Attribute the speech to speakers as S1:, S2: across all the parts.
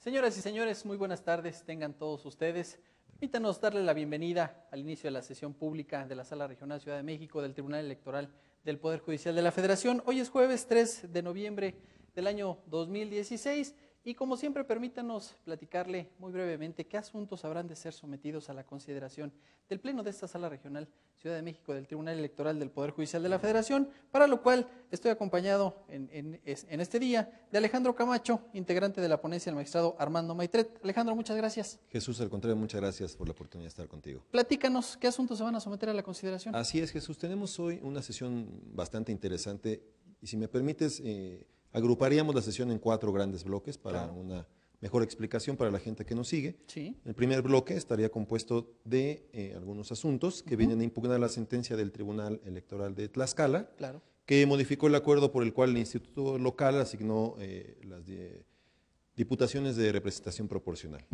S1: Señoras y señores, muy buenas tardes tengan todos ustedes. Permítanos darle la bienvenida al inicio de la sesión pública de la Sala Regional Ciudad de México del Tribunal Electoral del Poder Judicial de la Federación. Hoy es jueves 3 de noviembre del año 2016. Y como siempre, permítanos platicarle muy brevemente qué asuntos habrán de ser sometidos a la consideración del Pleno de esta Sala Regional Ciudad de México del Tribunal Electoral del Poder Judicial de la Federación, para lo cual estoy acompañado en, este día de Alejandro Camacho, integrante de la ponencia del magistrado Armando Maitret. Alejandro, muchas gracias.
S2: Jesús, al contrario, muchas gracias por la oportunidad de estar contigo.
S1: Platícanos qué asuntos se van a someter a la consideración.
S2: Así es, Jesús. Tenemos hoy una sesión bastante interesante y si me permites... Eh, Agruparíamos la sesión en cuatro grandes bloques para una mejor explicación para la gente que nos sigue. El primer bloque estaría compuesto de eh, algunos asuntos que vienen a impugnar la sentencia del Tribunal Electoral de Tlaxcala, que modificó el acuerdo por el cual el Instituto Local asignó eh, las eh, diputaciones de representación proporcional.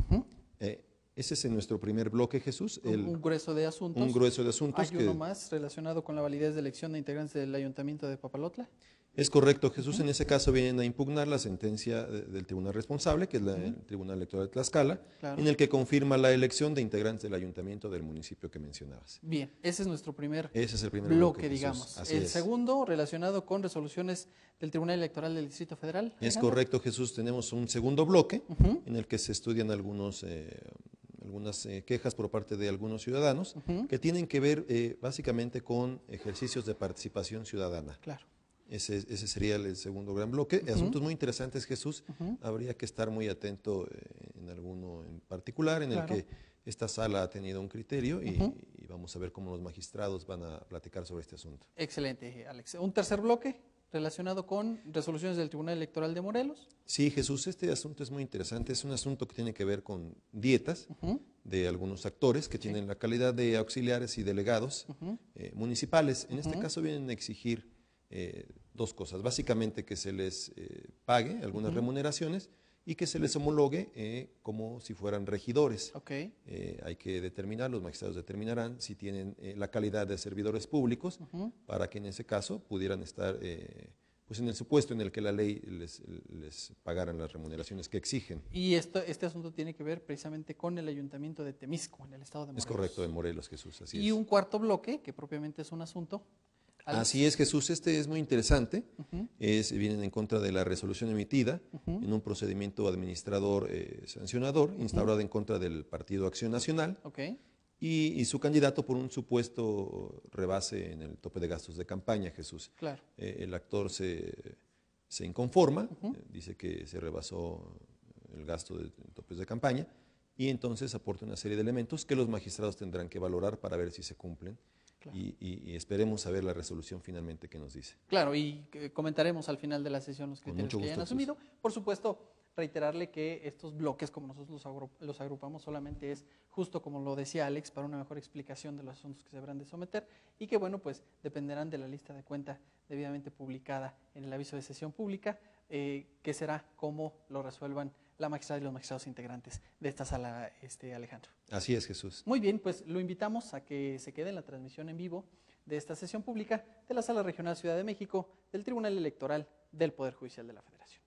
S2: ese es nuestro primer bloque, Jesús. un grueso de asuntos. Un grueso de asuntos. uno más
S1: relacionado con la validez de elección de integrantes del Ayuntamiento de Papalotla?
S2: Es correcto, Jesús. En ese caso vienen a impugnar la sentencia del tribunal responsable, que es el Tribunal Electoral de Tlaxcala, en el que confirma la elección de integrantes del ayuntamiento del municipio que mencionabas.
S1: Bien, ese es nuestro primer, es el bloque, digamos. el segundo, relacionado con resoluciones del Tribunal Electoral del Distrito Federal. Es correcto,
S2: Jesús. Tenemos un segundo bloque en el que se estudian algunos... Eh, algunas eh, quejas por parte de algunos ciudadanos que tienen que ver eh, básicamente con ejercicios de participación ciudadana. Claro. Ese, ese, sería el segundo gran bloque. Asuntos muy interesantes, Jesús. Habría que estar muy atento eh, en alguno en particular, en el que esta sala ha tenido un criterio y, vamos a ver cómo los magistrados van a platicar sobre este asunto.
S1: Excelente, Alex. ¿Un tercer bloque relacionado con resoluciones del Tribunal Electoral de Morelos?
S2: Sí, Jesús, este asunto es muy interesante. Es un asunto que tiene que ver con dietas de algunos actores que tienen la calidad de auxiliares y delegados eh, municipales. En este caso vienen a exigir eh, dos cosas. Básicamente que se les eh, pague algunas remuneraciones y que se les homologue eh, como si fueran regidores. hay que determinar, los magistrados determinarán si tienen la calidad de servidores públicos para que en ese caso pudieran estar pues en el supuesto en el que la ley les, les pagaran las remuneraciones que exigen.
S1: Y esto, este asunto tiene que ver precisamente con el ayuntamiento de Temisco, en el estado de Morelos. Es correcto, de Morelos, Jesús, así Y un cuarto bloque, que propiamente es un asunto
S2: Así es, Jesús. Este es muy interesante. es, vienen en contra de la resolución emitida en un procedimiento administrador eh, sancionador instaurado en contra del Partido Acción Nacional y, su candidato por un supuesto rebase en el tope de gastos de campaña, Jesús. Claro. Eh, el actor se, inconforma, eh, dice que se rebasó el gasto de, tope de campaña y entonces aporta una serie de elementos que los magistrados tendrán que valorar para ver si se cumplen y, esperemos saber la resolución finalmente que nos dice.
S1: Claro, y eh, comentaremos al final de la sesión los que hayan asumido. Por supuesto, reiterarle que estos bloques, como nosotros los, agrupamos, solamente es justo como lo decía Alex, para una mejor explicación de los asuntos que se habrán de someter y que, bueno, pues dependerán de la lista de cuenta debidamente publicada en el aviso de sesión pública, eh, que será cómo lo resuelvan la magistrada y los magistrados integrantes de esta sala, este, Alejandro.
S2: Así es, Jesús.
S1: Muy bien, pues lo invitamos a que se quede en la transmisión en vivo de esta sesión pública de la Sala Regional Ciudad de México del Tribunal Electoral del Poder Judicial de la Federación.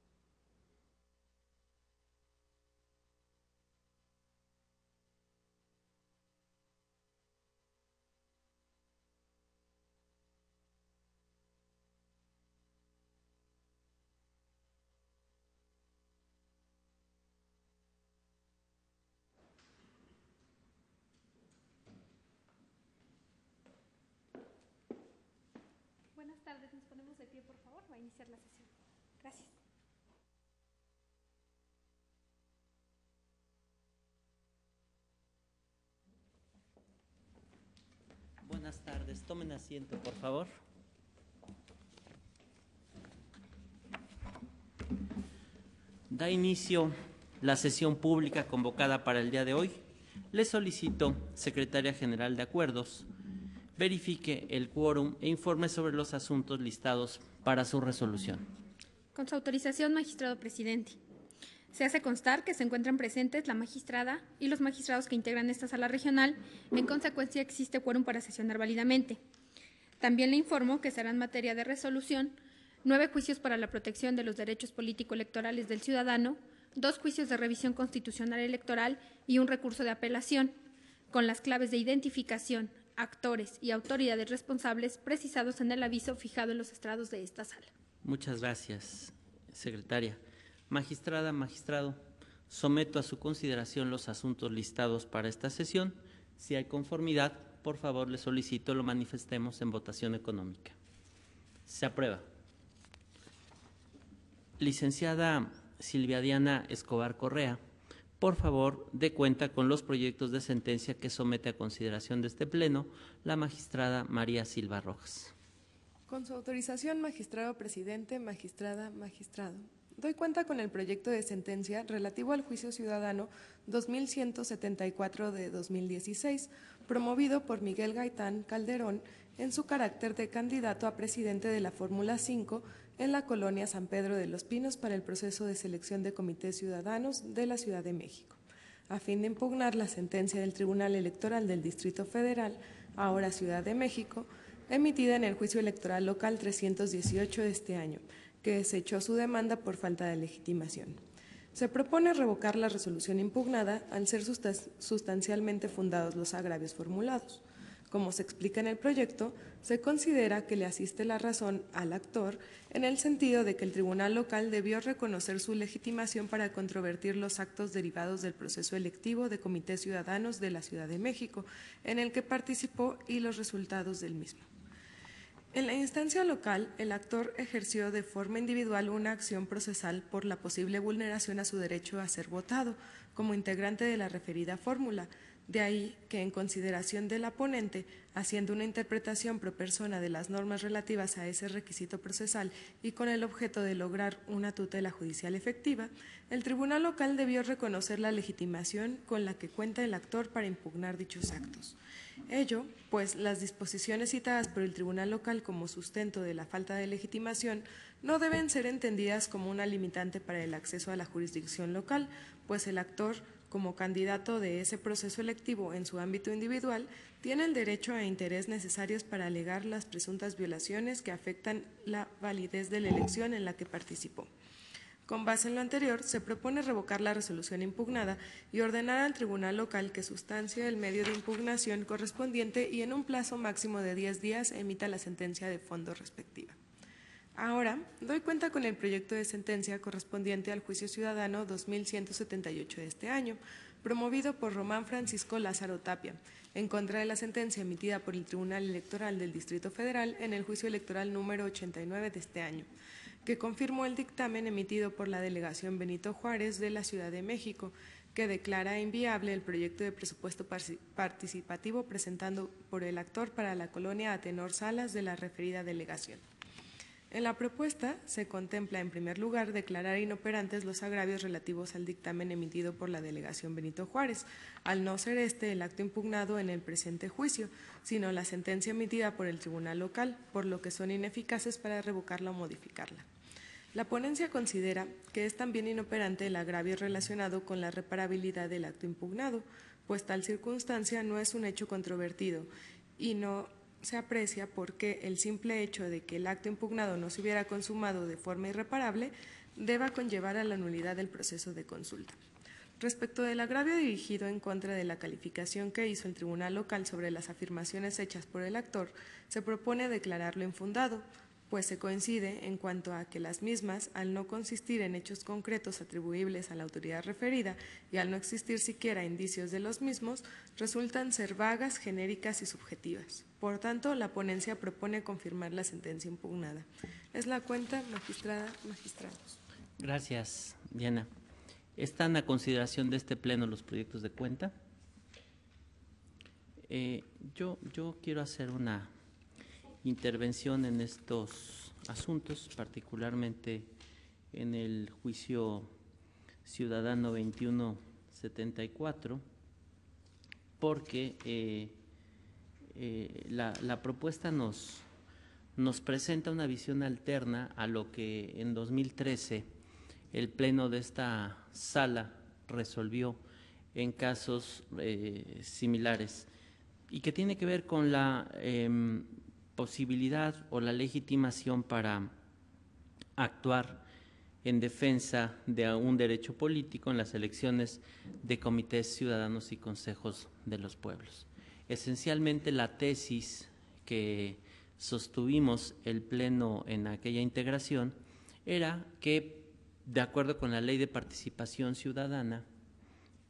S3: iniciar la sesión. Gracias.
S4: Buenas tardes. Tomen asiento, por favor. Da inicio la sesión pública convocada para el día de hoy. Le solicito, Secretaria General de Acuerdos, verifique el quórum e informe sobre los asuntos listados para su resolución.
S3: Con su autorización, magistrado presidente. Se hace constar que se encuentran presentes la magistrada y los magistrados que integran esta sala regional. En consecuencia, existe quórum para sesionar válidamente. También le informo que en materia de resolución nueve juicios para la protección de los derechos político-electorales del ciudadano, dos juicios de revisión constitucional electoral y un recurso de apelación, con las claves de identificación, actores y autoridades responsables precisados en el aviso fijado en los estrados de esta sala.
S4: Muchas gracias, secretaria. Magistrada, magistrado, someto a su consideración los asuntos listados para esta sesión. Si hay conformidad, por favor, le solicito lo manifestemos en votación económica. Se aprueba. Licenciada Silvia Diana Escobar Correa por favor, dé cuenta con los proyectos de sentencia que somete a consideración de este Pleno la magistrada María Silva Rojas.
S5: Con su autorización, magistrado presidente, magistrada, magistrado. Doy cuenta con el proyecto de sentencia relativo al juicio ciudadano 2174 de 2016, promovido por Miguel Gaitán Calderón en su carácter de candidato a presidente de la Fórmula 5 en la colonia San Pedro de los Pinos para el proceso de selección de comités ciudadanos de la Ciudad de México, a fin de impugnar la sentencia del Tribunal Electoral del Distrito Federal, ahora Ciudad de México, emitida en el juicio electoral local 318 de este año, que desechó su demanda por falta de legitimación. Se propone revocar la resolución impugnada al ser sustancialmente fundados los agravios formulados. Como se explica en el proyecto, se considera que le asiste la razón al actor en el sentido de que el tribunal local debió reconocer su legitimación para controvertir los actos derivados del proceso electivo de Comités Ciudadanos de la Ciudad de México, en el que participó y los resultados del mismo. En la instancia local, el actor ejerció de forma individual una acción procesal por la posible vulneración a su derecho a ser votado como integrante de la referida fórmula, de ahí que, en consideración del la ponente, haciendo una interpretación pro persona de las normas relativas a ese requisito procesal y con el objeto de lograr una tutela judicial efectiva, el Tribunal Local debió reconocer la legitimación con la que cuenta el actor para impugnar dichos actos. Ello, pues las disposiciones citadas por el Tribunal Local como sustento de la falta de legitimación no deben ser entendidas como una limitante para el acceso a la jurisdicción local, pues el actor como candidato de ese proceso electivo en su ámbito individual, tiene el derecho a interés necesarios para alegar las presuntas violaciones que afectan la validez de la elección en la que participó. Con base en lo anterior, se propone revocar la resolución impugnada y ordenar al Tribunal Local que sustancie el medio de impugnación correspondiente y en un plazo máximo de 10 días emita la sentencia de fondo respectiva. Ahora, doy cuenta con el proyecto de sentencia correspondiente al Juicio Ciudadano 2178 de este año, promovido por Román Francisco Lázaro Tapia, en contra de la sentencia emitida por el Tribunal Electoral del Distrito Federal en el juicio electoral número 89 de este año, que confirmó el dictamen emitido por la Delegación Benito Juárez de la Ciudad de México, que declara inviable el proyecto de presupuesto participativo presentado por el actor para la colonia Atenor Salas de la referida delegación. En la propuesta se contempla, en primer lugar, declarar inoperantes los agravios relativos al dictamen emitido por la Delegación Benito Juárez, al no ser este el acto impugnado en el presente juicio, sino la sentencia emitida por el Tribunal Local, por lo que son ineficaces para revocarla o modificarla. La ponencia considera que es también inoperante el agravio relacionado con la reparabilidad del acto impugnado, pues tal circunstancia no es un hecho controvertido y no se aprecia porque el simple hecho de que el acto impugnado no se hubiera consumado de forma irreparable deba conllevar a la nulidad del proceso de consulta. Respecto del agravio dirigido en contra de la calificación que hizo el Tribunal Local sobre las afirmaciones hechas por el actor, se propone declararlo infundado, pues se coincide en cuanto a que las mismas, al no consistir en hechos concretos atribuibles a la autoridad referida y al no existir siquiera indicios de los mismos, resultan ser vagas, genéricas y subjetivas. Por tanto, la ponencia propone confirmar la sentencia impugnada. Es la cuenta, magistrada, magistrados.
S4: Gracias, Diana. Están a consideración de este pleno los proyectos de cuenta. Eh, yo, yo quiero hacer una intervención en estos asuntos, particularmente en el juicio ciudadano 2174, porque eh, eh, la, propuesta nos, nos presenta una visión alterna a lo que en 2013 el pleno de esta sala resolvió en casos eh, similares y que tiene que ver con la em, posibilidad o la legitimación para actuar en defensa de un derecho político en las elecciones de comités ciudadanos y consejos de los pueblos. Esencialmente la tesis que sostuvimos el Pleno en aquella integración era que, de acuerdo con la ley de participación ciudadana,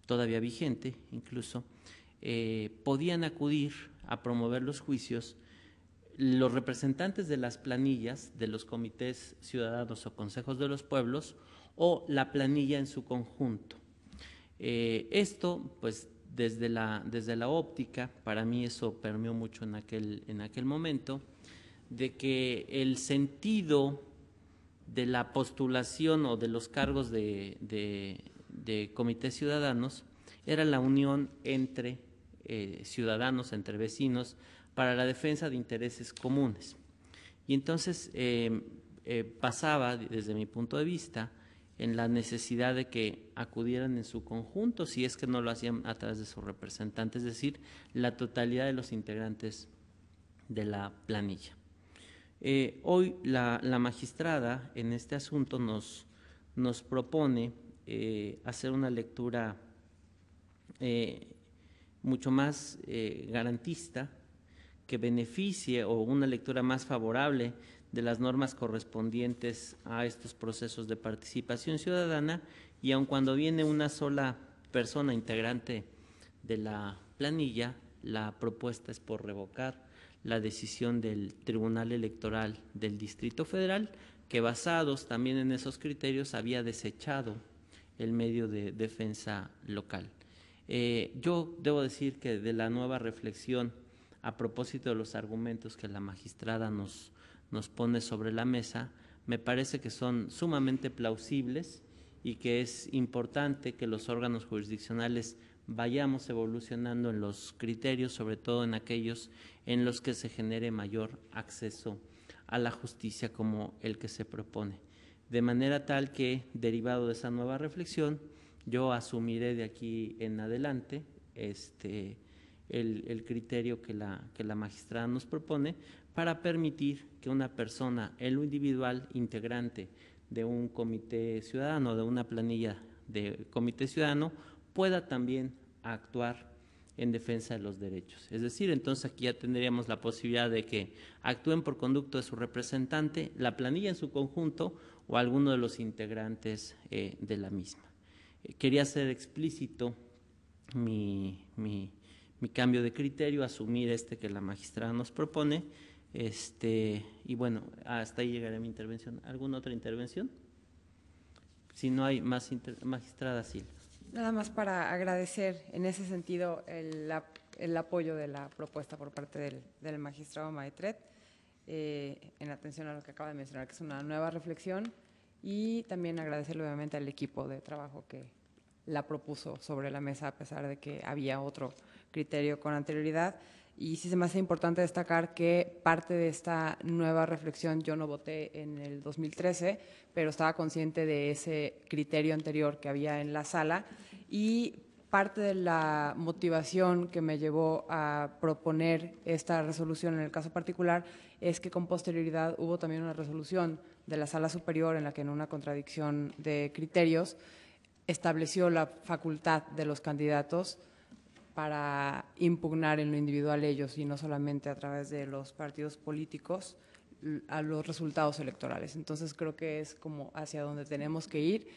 S4: todavía vigente incluso, eh, podían acudir a promover los juicios los representantes de las planillas de los comités ciudadanos o consejos de los pueblos o la planilla en su conjunto. Eh, esto, pues desde la, óptica, para mí eso permeó mucho en aquel, momento, de que el sentido de la postulación o de los cargos de, comités ciudadanos era la unión entre eh, ciudadanos, entre vecinos, para la defensa de intereses comunes. Y entonces eh, eh, pasaba, desde mi punto de vista, en la necesidad de que acudieran en su conjunto, si es que no lo hacían a través de su representante, es decir, la totalidad de los integrantes de la planilla. Eh, hoy la, magistrada en este asunto nos propone hacer una lectura mucho más garantista que beneficie o una lectura más favorable de las normas correspondientes a estos procesos de participación ciudadana y aun cuando viene una sola persona integrante de la planilla, la propuesta es por revocar la decisión del Tribunal Electoral del Distrito Federal, que basados también en esos criterios había desechado el medio de defensa local. Eh, yo debo decir que de la nueva reflexión a propósito de los argumentos que la magistrada nos, nos pone sobre la mesa, me parece que son sumamente plausibles y que es importante que los órganos jurisdiccionales vayamos evolucionando en los criterios, sobre todo en aquellos en los que se genere mayor acceso a la justicia como el que se propone. De manera tal que, derivado de esa nueva reflexión, yo asumiré de aquí en adelante este, el, criterio que la, que la magistrada nos propone para permitir que una persona, el lo individual, integrante de un comité ciudadano, de una planilla de comité ciudadano, pueda también actuar en defensa de los derechos. Es decir, entonces aquí ya tendríamos la posibilidad de que actúen por conducto de su representante, la planilla en su conjunto o alguno de los integrantes eh, de la misma. Eh, quería ser explícito mi, mi cambio de criterio, asumir este que la magistrada nos propone. Este, y bueno, hasta ahí llegará mi intervención. ¿Alguna otra intervención? Si no hay más magistrada, sí.
S6: Nada más para agradecer en ese sentido el, el apoyo de la propuesta por parte del, del magistrado Maetret, eh, en atención a lo que acaba de mencionar, que es una nueva reflexión, y también agradecer obviamente al equipo de trabajo que la propuso sobre la mesa, a pesar de que había otro criterio con anterioridad. Y sí se me hace importante destacar que parte de esta nueva reflexión yo no voté en el 2013, pero estaba consciente de ese criterio anterior que había en la sala y parte de la motivación que me llevó a proponer esta resolución en el caso particular es que con posterioridad hubo también una resolución de la sala superior en la que en una contradicción de criterios estableció la facultad de los candidatos para impugnar en lo individual ellos y no solamente a través de los partidos políticos a los resultados electorales. Entonces creo que es como hacia donde tenemos que ir,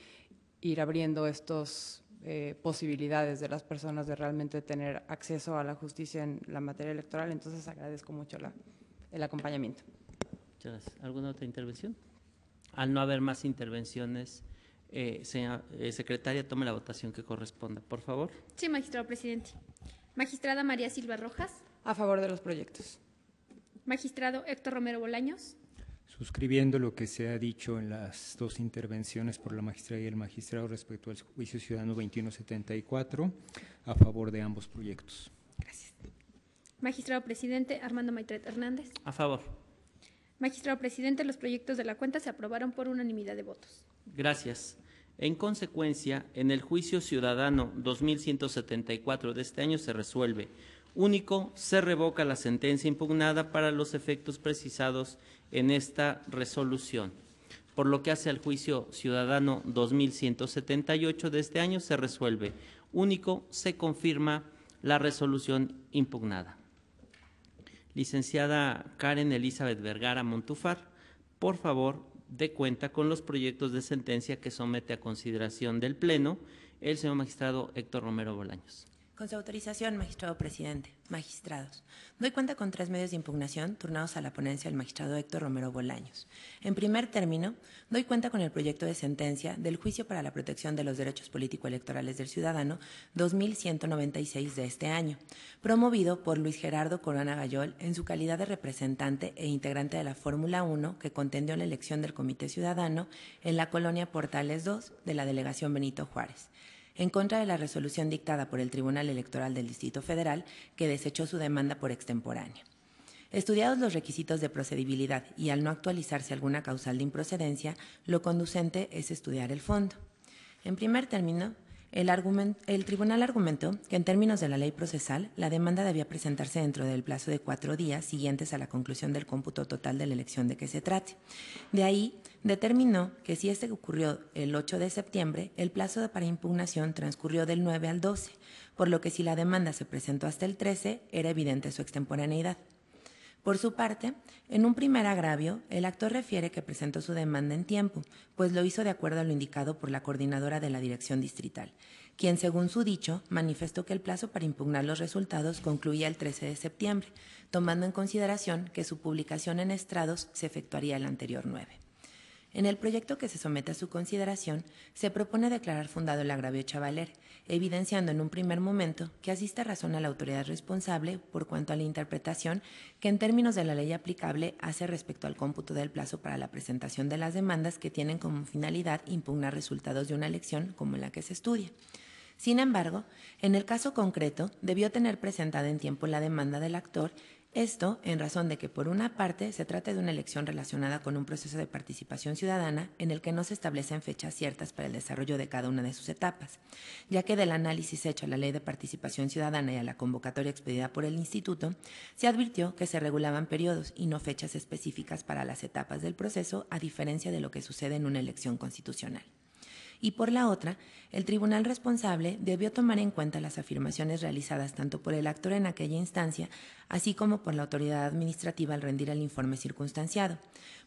S6: ir abriendo estas eh, posibilidades de las personas de realmente tener acceso a la justicia en la materia electoral. Entonces agradezco mucho el acompañamiento. Muchas gracias. ¿Alguna otra intervención?
S4: Al no haber más intervenciones, eh, señora, eh, secretaria, tome la votación que corresponda,
S7: por favor.
S3: Sí, magistrado presidente. Magistrada María Silva Rojas.
S6: A favor de los proyectos.
S3: Magistrado Héctor Romero Bolaños.
S7: Suscribiendo lo que se ha dicho en las dos intervenciones por la magistrada y el magistrado respecto al juicio ciudadano 2174, a favor de ambos proyectos. Gracias.
S3: Magistrado presidente Armando Maitret Hernández. A favor. Magistrado presidente, los proyectos de la cuenta se aprobaron por unanimidad de votos.
S4: Gracias. En consecuencia, en el juicio ciudadano 2174 de este año se resuelve. Único, se revoca la sentencia impugnada para los efectos precisados en esta resolución. Por lo que hace al juicio ciudadano 2178 de este año se resuelve. Único, se confirma la resolución impugnada. Licenciada Karen Elizabeth Vergara Montufar, por favor, de cuenta con los proyectos de sentencia que somete a consideración del Pleno el señor magistrado Héctor Romero Bolaños.
S8: Con su autorización, magistrado presidente, magistrados, doy cuenta con tres medios de impugnación turnados a la ponencia del magistrado Héctor Romero Bolaños. En primer término, doy cuenta con el proyecto de sentencia del Juicio para la Protección de los Derechos Político-Electorales del Ciudadano 2196 de este año, promovido por Luis Gerardo Corona Gayol en su calidad de representante e integrante de la Fórmula 1 que contendió la elección del Comité Ciudadano en la colonia Portales 2 de la Delegación Benito Juárez en contra de la resolución dictada por el Tribunal Electoral del Distrito Federal, que desechó su demanda por extemporánea. Estudiados los requisitos de procedibilidad y al no actualizarse alguna causal de improcedencia, lo conducente es estudiar el fondo. En primer término, el, tribunal argumentó que en términos de la ley procesal, la demanda debía presentarse dentro del plazo de cuatro días siguientes a la conclusión del cómputo total de la elección de que se trate. De ahí, determinó que si este ocurrió el 8 de septiembre, el plazo para impugnación transcurrió del 9 al 12, por lo que si la demanda se presentó hasta el 13, era evidente su extemporaneidad. Por su parte, en un primer agravio, el actor refiere que presentó su demanda en tiempo, pues lo hizo de acuerdo a lo indicado por la coordinadora de la dirección distrital, quien, según su dicho, manifestó que el plazo para impugnar los resultados concluía el 13 de septiembre, tomando en consideración que su publicación en estrados se efectuaría el anterior 9. En el proyecto que se somete a su consideración, se propone declarar fundado el agravio Chavaler evidenciando en un primer momento que asiste razón a la autoridad responsable por cuanto a la interpretación que en términos de la ley aplicable hace respecto al cómputo del plazo para la presentación de las demandas que tienen como finalidad impugnar resultados de una elección como la que se estudia. Sin embargo, en el caso concreto, debió tener presentada en tiempo la demanda del actor esto en razón de que, por una parte, se trata de una elección relacionada con un proceso de participación ciudadana en el que no se establecen fechas ciertas para el desarrollo de cada una de sus etapas, ya que del análisis hecho a la Ley de Participación Ciudadana y a la convocatoria expedida por el Instituto, se advirtió que se regulaban periodos y no fechas específicas para las etapas del proceso, a diferencia de lo que sucede en una elección constitucional y por la otra, el tribunal responsable debió tomar en cuenta las afirmaciones realizadas tanto por el actor en aquella instancia, así como por la autoridad administrativa al rendir el informe circunstanciado,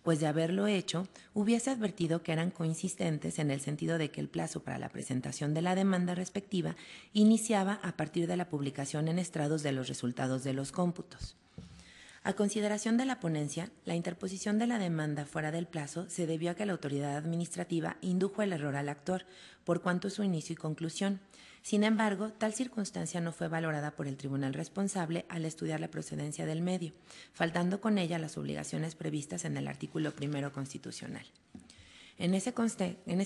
S8: pues de haberlo hecho, hubiese advertido que eran coincidentes en el sentido de que el plazo para la presentación de la demanda respectiva iniciaba a partir de la publicación en estrados de los resultados de los cómputos. A consideración de la ponencia, la interposición de la demanda fuera del plazo se debió a que la autoridad administrativa indujo el error al actor, por cuanto su inicio y conclusión. Sin embargo, tal circunstancia no fue valorada por el tribunal responsable al estudiar la procedencia del medio, faltando con ella las obligaciones previstas en el artículo primero constitucional. En ese,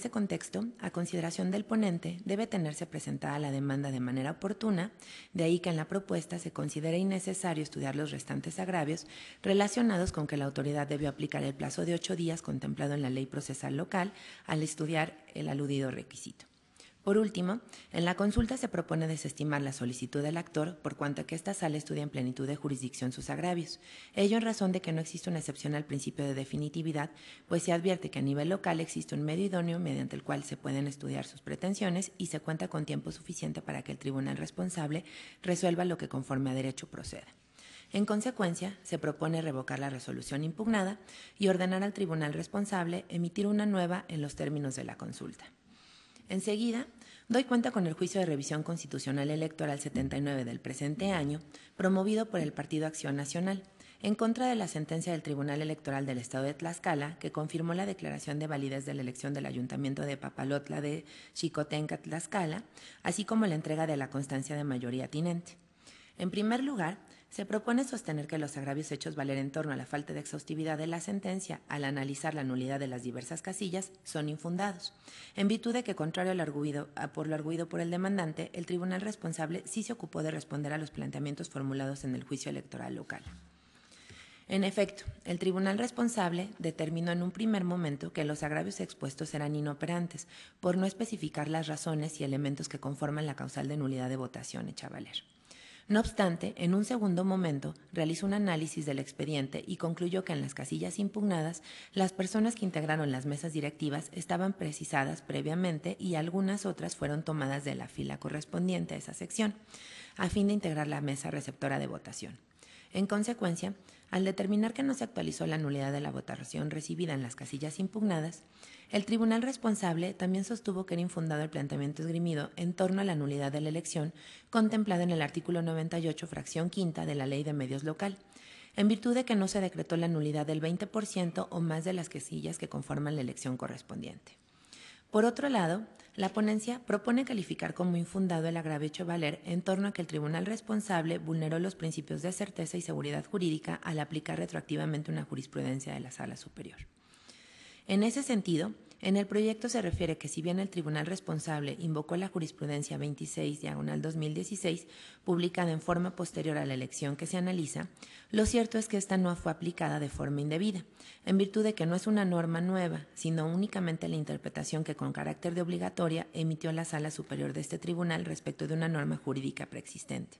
S8: contexto, a consideración del ponente, debe tenerse presentada la demanda de manera oportuna, de ahí que en la propuesta se considere innecesario estudiar los restantes agravios relacionados con que la autoridad debió aplicar el plazo de ocho días contemplado en la ley procesal local al estudiar el aludido requisito. Por último, en la consulta se propone desestimar la solicitud del actor por cuanto a que esta sala estudia en plenitud de jurisdicción sus agravios, ello en razón de que no existe una excepción al principio de definitividad, pues se advierte que a nivel local existe un medio idóneo mediante el cual se pueden estudiar sus pretensiones y se cuenta con tiempo suficiente para que el tribunal responsable resuelva lo que conforme a derecho proceda. En consecuencia, se propone revocar la resolución impugnada y ordenar al tribunal responsable emitir una nueva en los términos de la consulta. Enseguida, doy cuenta con el juicio de revisión constitucional electoral 79 del presente año, promovido por el Partido Acción Nacional, en contra de la sentencia del Tribunal Electoral del Estado de Tlaxcala, que confirmó la declaración de validez de la elección del Ayuntamiento de Papalotla de Chicotenca, Tlaxcala, así como la entrega de la constancia de mayoría atinente. En primer lugar, se propone sostener que los agravios hechos valer en torno a la falta de exhaustividad de la sentencia al analizar la nulidad de las diversas casillas son infundados, en virtud de que, contrario a por lo arguido por el demandante, el tribunal responsable sí se ocupó de responder a los planteamientos formulados en el juicio electoral local. En efecto, el tribunal responsable determinó en un primer momento que los agravios expuestos eran inoperantes, por no especificar las razones y elementos que conforman la causal de nulidad de votación hecha valer. No obstante, en un segundo momento realizó un análisis del expediente y concluyó que en las casillas impugnadas, las personas que integraron las mesas directivas estaban precisadas previamente y algunas otras fueron tomadas de la fila correspondiente a esa sección, a fin de integrar la mesa receptora de votación. En consecuencia, al determinar que no se actualizó la nulidad de la votación recibida en las casillas impugnadas, el tribunal responsable también sostuvo que era infundado el planteamiento esgrimido en torno a la nulidad de la elección contemplada en el artículo 98, fracción quinta de la Ley de Medios Local, en virtud de que no se decretó la nulidad del 20% o más de las quesillas que conforman la elección correspondiente. Por otro lado, la ponencia propone calificar como infundado el agravio hecho valer en torno a que el tribunal responsable vulneró los principios de certeza y seguridad jurídica al aplicar retroactivamente una jurisprudencia de la Sala Superior. En ese sentido, en el proyecto se refiere que si bien el tribunal responsable invocó la jurisprudencia 26 diagonal 2016, publicada en forma posterior a la elección que se analiza, lo cierto es que esta no fue aplicada de forma indebida, en virtud de que no es una norma nueva, sino únicamente la interpretación que con carácter de obligatoria emitió la sala superior de este tribunal respecto de una norma jurídica preexistente.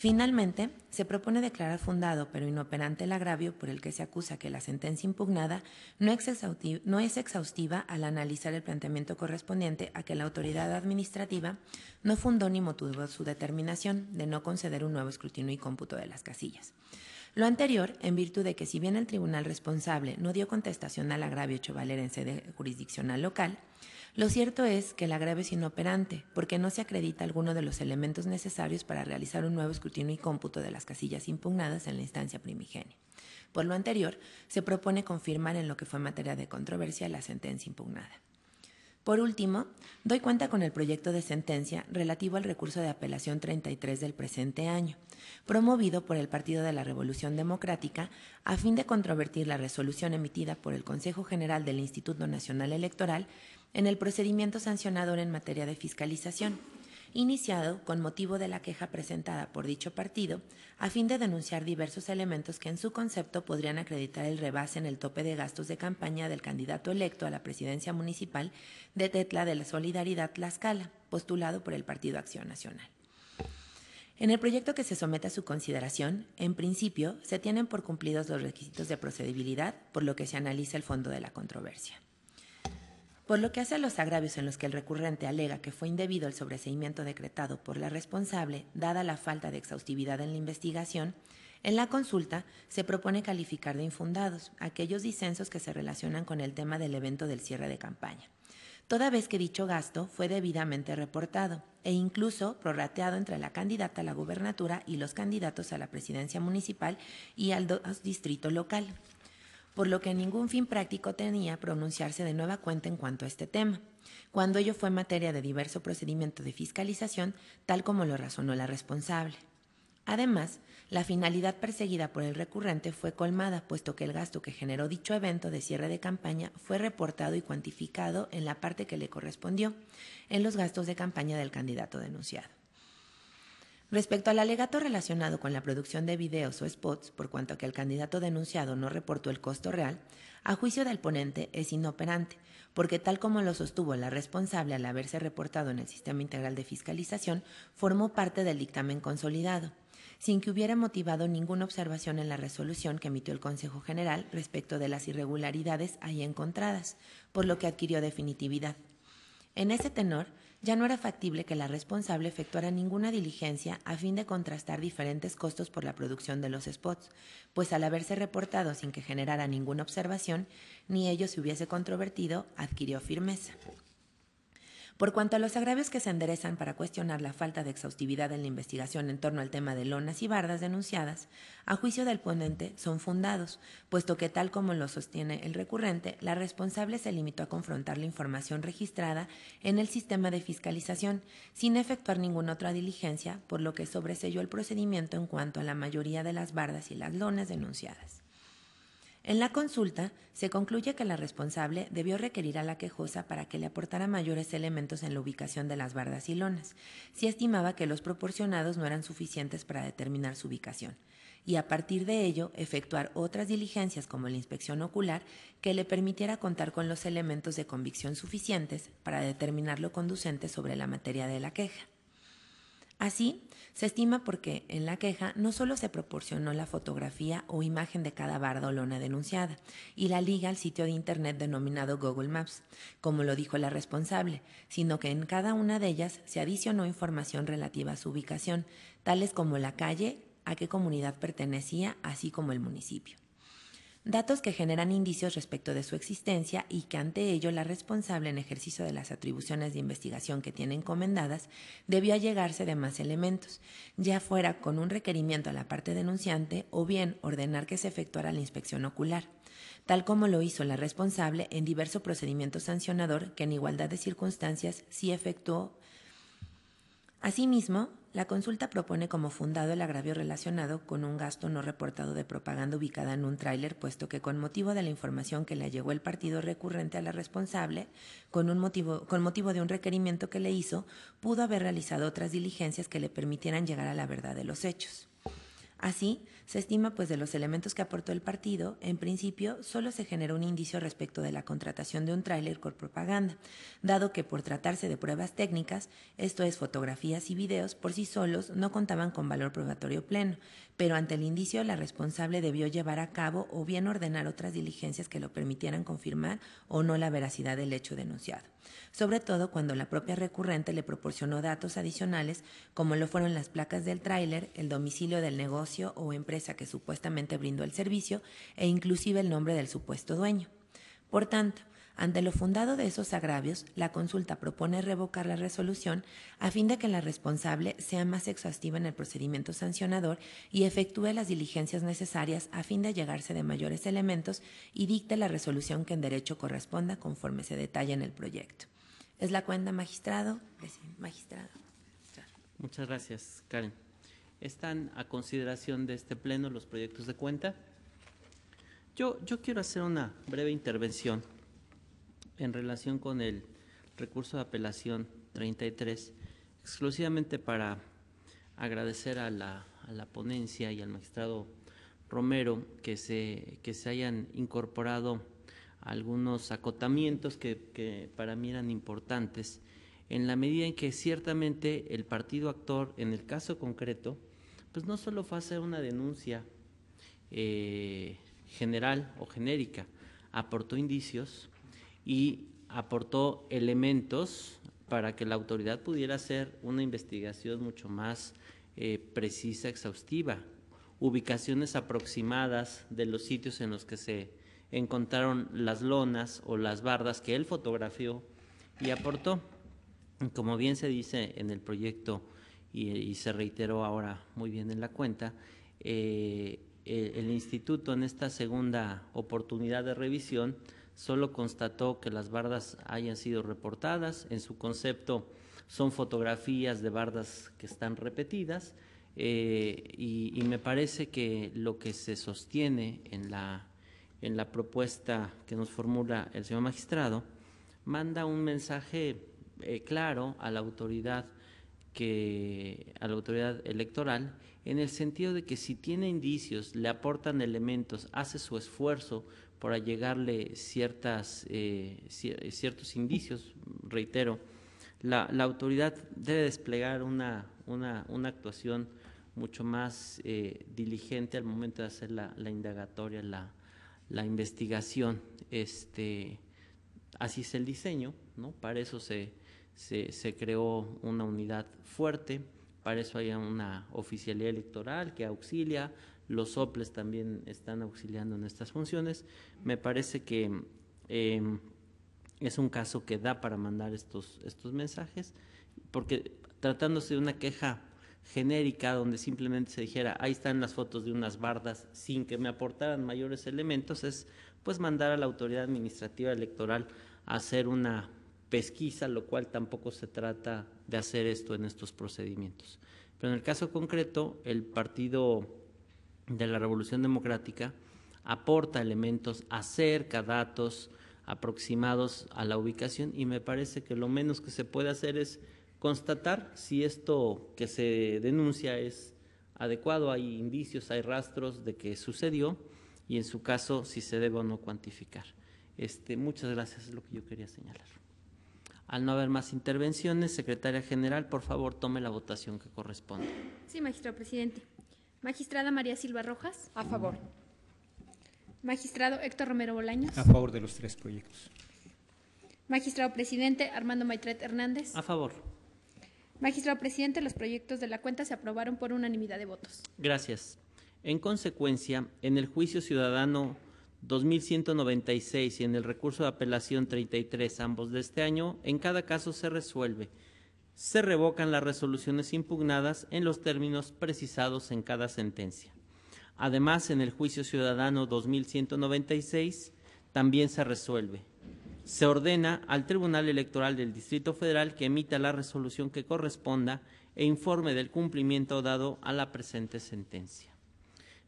S8: Finalmente, se propone declarar fundado pero inoperante el agravio por el que se acusa que la sentencia impugnada no es, exhaustiva al analizar el planteamiento correspondiente a que la autoridad administrativa no fundó ni motivó su determinación de no conceder un nuevo escrutinio y cómputo de las casillas. Lo anterior, en virtud de que si bien el tribunal responsable no dio contestación al agravio valer en sede jurisdiccional local, lo cierto es que la grave es inoperante, porque no se acredita alguno de los elementos necesarios para realizar un nuevo escrutinio y cómputo de las casillas impugnadas en la instancia primigenia. Por lo anterior, se propone confirmar en lo que fue materia de controversia la sentencia impugnada. Por último, doy cuenta con el proyecto de sentencia relativo al recurso de apelación 33 del presente año, promovido por el Partido de la Revolución Democrática a fin de controvertir la resolución emitida por el Consejo General del Instituto Nacional Electoral en el procedimiento sancionador en materia de fiscalización, iniciado con motivo de la queja presentada por dicho partido a fin de denunciar diversos elementos que en su concepto podrían acreditar el rebase en el tope de gastos de campaña del candidato electo a la presidencia municipal de Tetla de la Solidaridad Tlaxcala, postulado por el Partido Acción Nacional. En el proyecto que se somete a su consideración, en principio, se tienen por cumplidos los requisitos de procedibilidad, por lo que se analiza el fondo de la controversia. Por lo que hace a los agravios en los que el recurrente alega que fue indebido el sobreseimiento decretado por la responsable, dada la falta de exhaustividad en la investigación, en la consulta se propone calificar de infundados aquellos disensos que se relacionan con el tema del evento del cierre de campaña, toda vez que dicho gasto fue debidamente reportado e incluso prorrateado entre la candidata a la gubernatura y los candidatos a la presidencia municipal y al distrito local por lo que ningún fin práctico tenía pronunciarse de nueva cuenta en cuanto a este tema, cuando ello fue materia de diverso procedimiento de fiscalización, tal como lo razonó la responsable. Además, la finalidad perseguida por el recurrente fue colmada, puesto que el gasto que generó dicho evento de cierre de campaña fue reportado y cuantificado en la parte que le correspondió, en los gastos de campaña del candidato denunciado. Respecto al alegato relacionado con la producción de videos o spots, por cuanto que el candidato denunciado no reportó el costo real, a juicio del ponente es inoperante, porque tal como lo sostuvo la responsable al haberse reportado en el Sistema Integral de Fiscalización, formó parte del dictamen consolidado, sin que hubiera motivado ninguna observación en la resolución que emitió el Consejo General respecto de las irregularidades ahí encontradas, por lo que adquirió definitividad. En ese tenor, ya no era factible que la responsable efectuara ninguna diligencia a fin de contrastar diferentes costos por la producción de los spots, pues al haberse reportado sin que generara ninguna observación, ni ello se hubiese controvertido, adquirió firmeza. Por cuanto a los agravios que se enderezan para cuestionar la falta de exhaustividad en la investigación en torno al tema de lonas y bardas denunciadas, a juicio del ponente son fundados, puesto que tal como lo sostiene el recurrente, la responsable se limitó a confrontar la información registrada en el sistema de fiscalización, sin efectuar ninguna otra diligencia, por lo que sobreselló el procedimiento en cuanto a la mayoría de las bardas y las lonas denunciadas. En la consulta se concluye que la responsable debió requerir a la quejosa para que le aportara mayores elementos en la ubicación de las bardas y lonas, si estimaba que los proporcionados no eran suficientes para determinar su ubicación, y a partir de ello efectuar otras diligencias como la inspección ocular que le permitiera contar con los elementos de convicción suficientes para determinar lo conducente sobre la materia de la queja. Así, se estima porque en la queja no solo se proporcionó la fotografía o imagen de cada barda o lona denunciada y la liga al sitio de internet denominado Google Maps, como lo dijo la responsable, sino que en cada una de ellas se adicionó información relativa a su ubicación, tales como la calle, a qué comunidad pertenecía, así como el municipio datos que generan indicios respecto de su existencia y que ante ello la responsable en ejercicio de las atribuciones de investigación que tiene encomendadas debió allegarse de más elementos, ya fuera con un requerimiento a la parte denunciante o bien ordenar que se efectuara la inspección ocular tal como lo hizo la responsable en diverso procedimiento sancionador que en igualdad de circunstancias sí efectuó Asimismo, la consulta propone como fundado el agravio relacionado con un gasto no reportado de propaganda ubicada en un tráiler, puesto que con motivo de la información que le llegó el partido recurrente a la responsable, con, un motivo, con motivo de un requerimiento que le hizo, pudo haber realizado otras diligencias que le permitieran llegar a la verdad de los hechos. Así, se estima pues de los elementos que aportó el partido, en principio solo se generó un indicio respecto de la contratación de un tráiler con propaganda, dado que por tratarse de pruebas técnicas, esto es fotografías y videos, por sí solos no contaban con valor probatorio pleno, pero ante el indicio la responsable debió llevar a cabo o bien ordenar otras diligencias que lo permitieran confirmar o no la veracidad del hecho denunciado, sobre todo cuando la propia recurrente le proporcionó datos adicionales como lo fueron las placas del tráiler, el domicilio del negocio o empresa a que supuestamente brindó el servicio e inclusive el nombre del supuesto dueño. Por tanto, ante lo fundado de esos agravios, la consulta propone revocar la resolución a fin de que la responsable sea más exhaustiva en el procedimiento sancionador y efectúe las diligencias necesarias a fin de llegarse de mayores elementos y dicte la resolución que en derecho corresponda conforme se detalla en el proyecto. Es la cuenta magistrado. Magistrado.
S4: Muchas gracias, Karen. Están a consideración de este pleno los proyectos de cuenta. Yo, yo quiero hacer una breve intervención en relación con el recurso de apelación 33, exclusivamente para agradecer a la, ponencia y al magistrado Romero que se, que se hayan incorporado algunos acotamientos que, que, para mí eran importantes, en la medida en que ciertamente el partido actor, en el caso concreto, pues no solo fue hacer una denuncia eh, general o genérica, aportó indicios y aportó elementos para que la autoridad pudiera hacer una investigación mucho más eh, precisa, exhaustiva, ubicaciones aproximadas de los sitios en los que se encontraron las lonas o las bardas que él fotografió y aportó. Como bien se dice en el proyecto y, se reiteró ahora muy bien en la cuenta, eh, el, instituto en esta segunda oportunidad de revisión solo constató que las bardas hayan sido reportadas, en su concepto son fotografías de bardas que están repetidas, eh, y, me parece que lo que se sostiene en la, en la propuesta que nos formula el señor magistrado manda un mensaje eh, claro a la autoridad que a la autoridad electoral en el sentido de que si tiene indicios, le aportan elementos, hace su esfuerzo por llegarle ciertas, eh, ciertos indicios, reitero, la, autoridad debe desplegar una, una, actuación mucho más eh, diligente al momento de hacer la, indagatoria, la, la, investigación. Este, así es el diseño, ¿no? Para eso se, se, creó una unidad fuerte. Para eso hay una oficialía electoral que auxilia, los soples también están auxiliando en estas funciones. Me parece que em, es un caso que da para mandar estos, estos mensajes, porque tratándose de una queja genérica donde simplemente se dijera, ahí están las fotos de unas bardas sin que me aportaran mayores elementos, es pues mandar a la autoridad administrativa electoral a hacer una pesquisa, lo cual tampoco se trata de hacer esto en estos procedimientos. Pero en el caso concreto, el Partido de la Revolución Democrática aporta elementos, acerca datos aproximados a la ubicación y me parece que lo menos que se puede hacer es constatar si esto que se denuncia es adecuado, hay indicios, hay rastros de que sucedió y en su caso si se debe o no cuantificar. Este, muchas gracias, es lo que yo quería señalar. Al no haber más intervenciones, secretaria general, por favor, tome la votación que corresponde.
S3: Sí, magistrado presidente. Magistrada María Silva Rojas. A favor. Magistrado Héctor Romero Bolaños. A
S7: favor de los tres proyectos.
S3: Magistrado presidente Armando Maitret Hernández. A favor. Magistrado presidente, los proyectos de la cuenta se aprobaron por unanimidad de votos.
S4: Gracias. En consecuencia, en el juicio ciudadano 2196 y en el recurso de apelación 33, ambos de este año, en cada caso se resuelve. Se revocan las resoluciones impugnadas en los términos precisados en cada sentencia. Además, en el juicio ciudadano 2196 también se resuelve. Se ordena al Tribunal Electoral del Distrito Federal que emita la resolución que corresponda e informe del cumplimiento dado a la presente sentencia.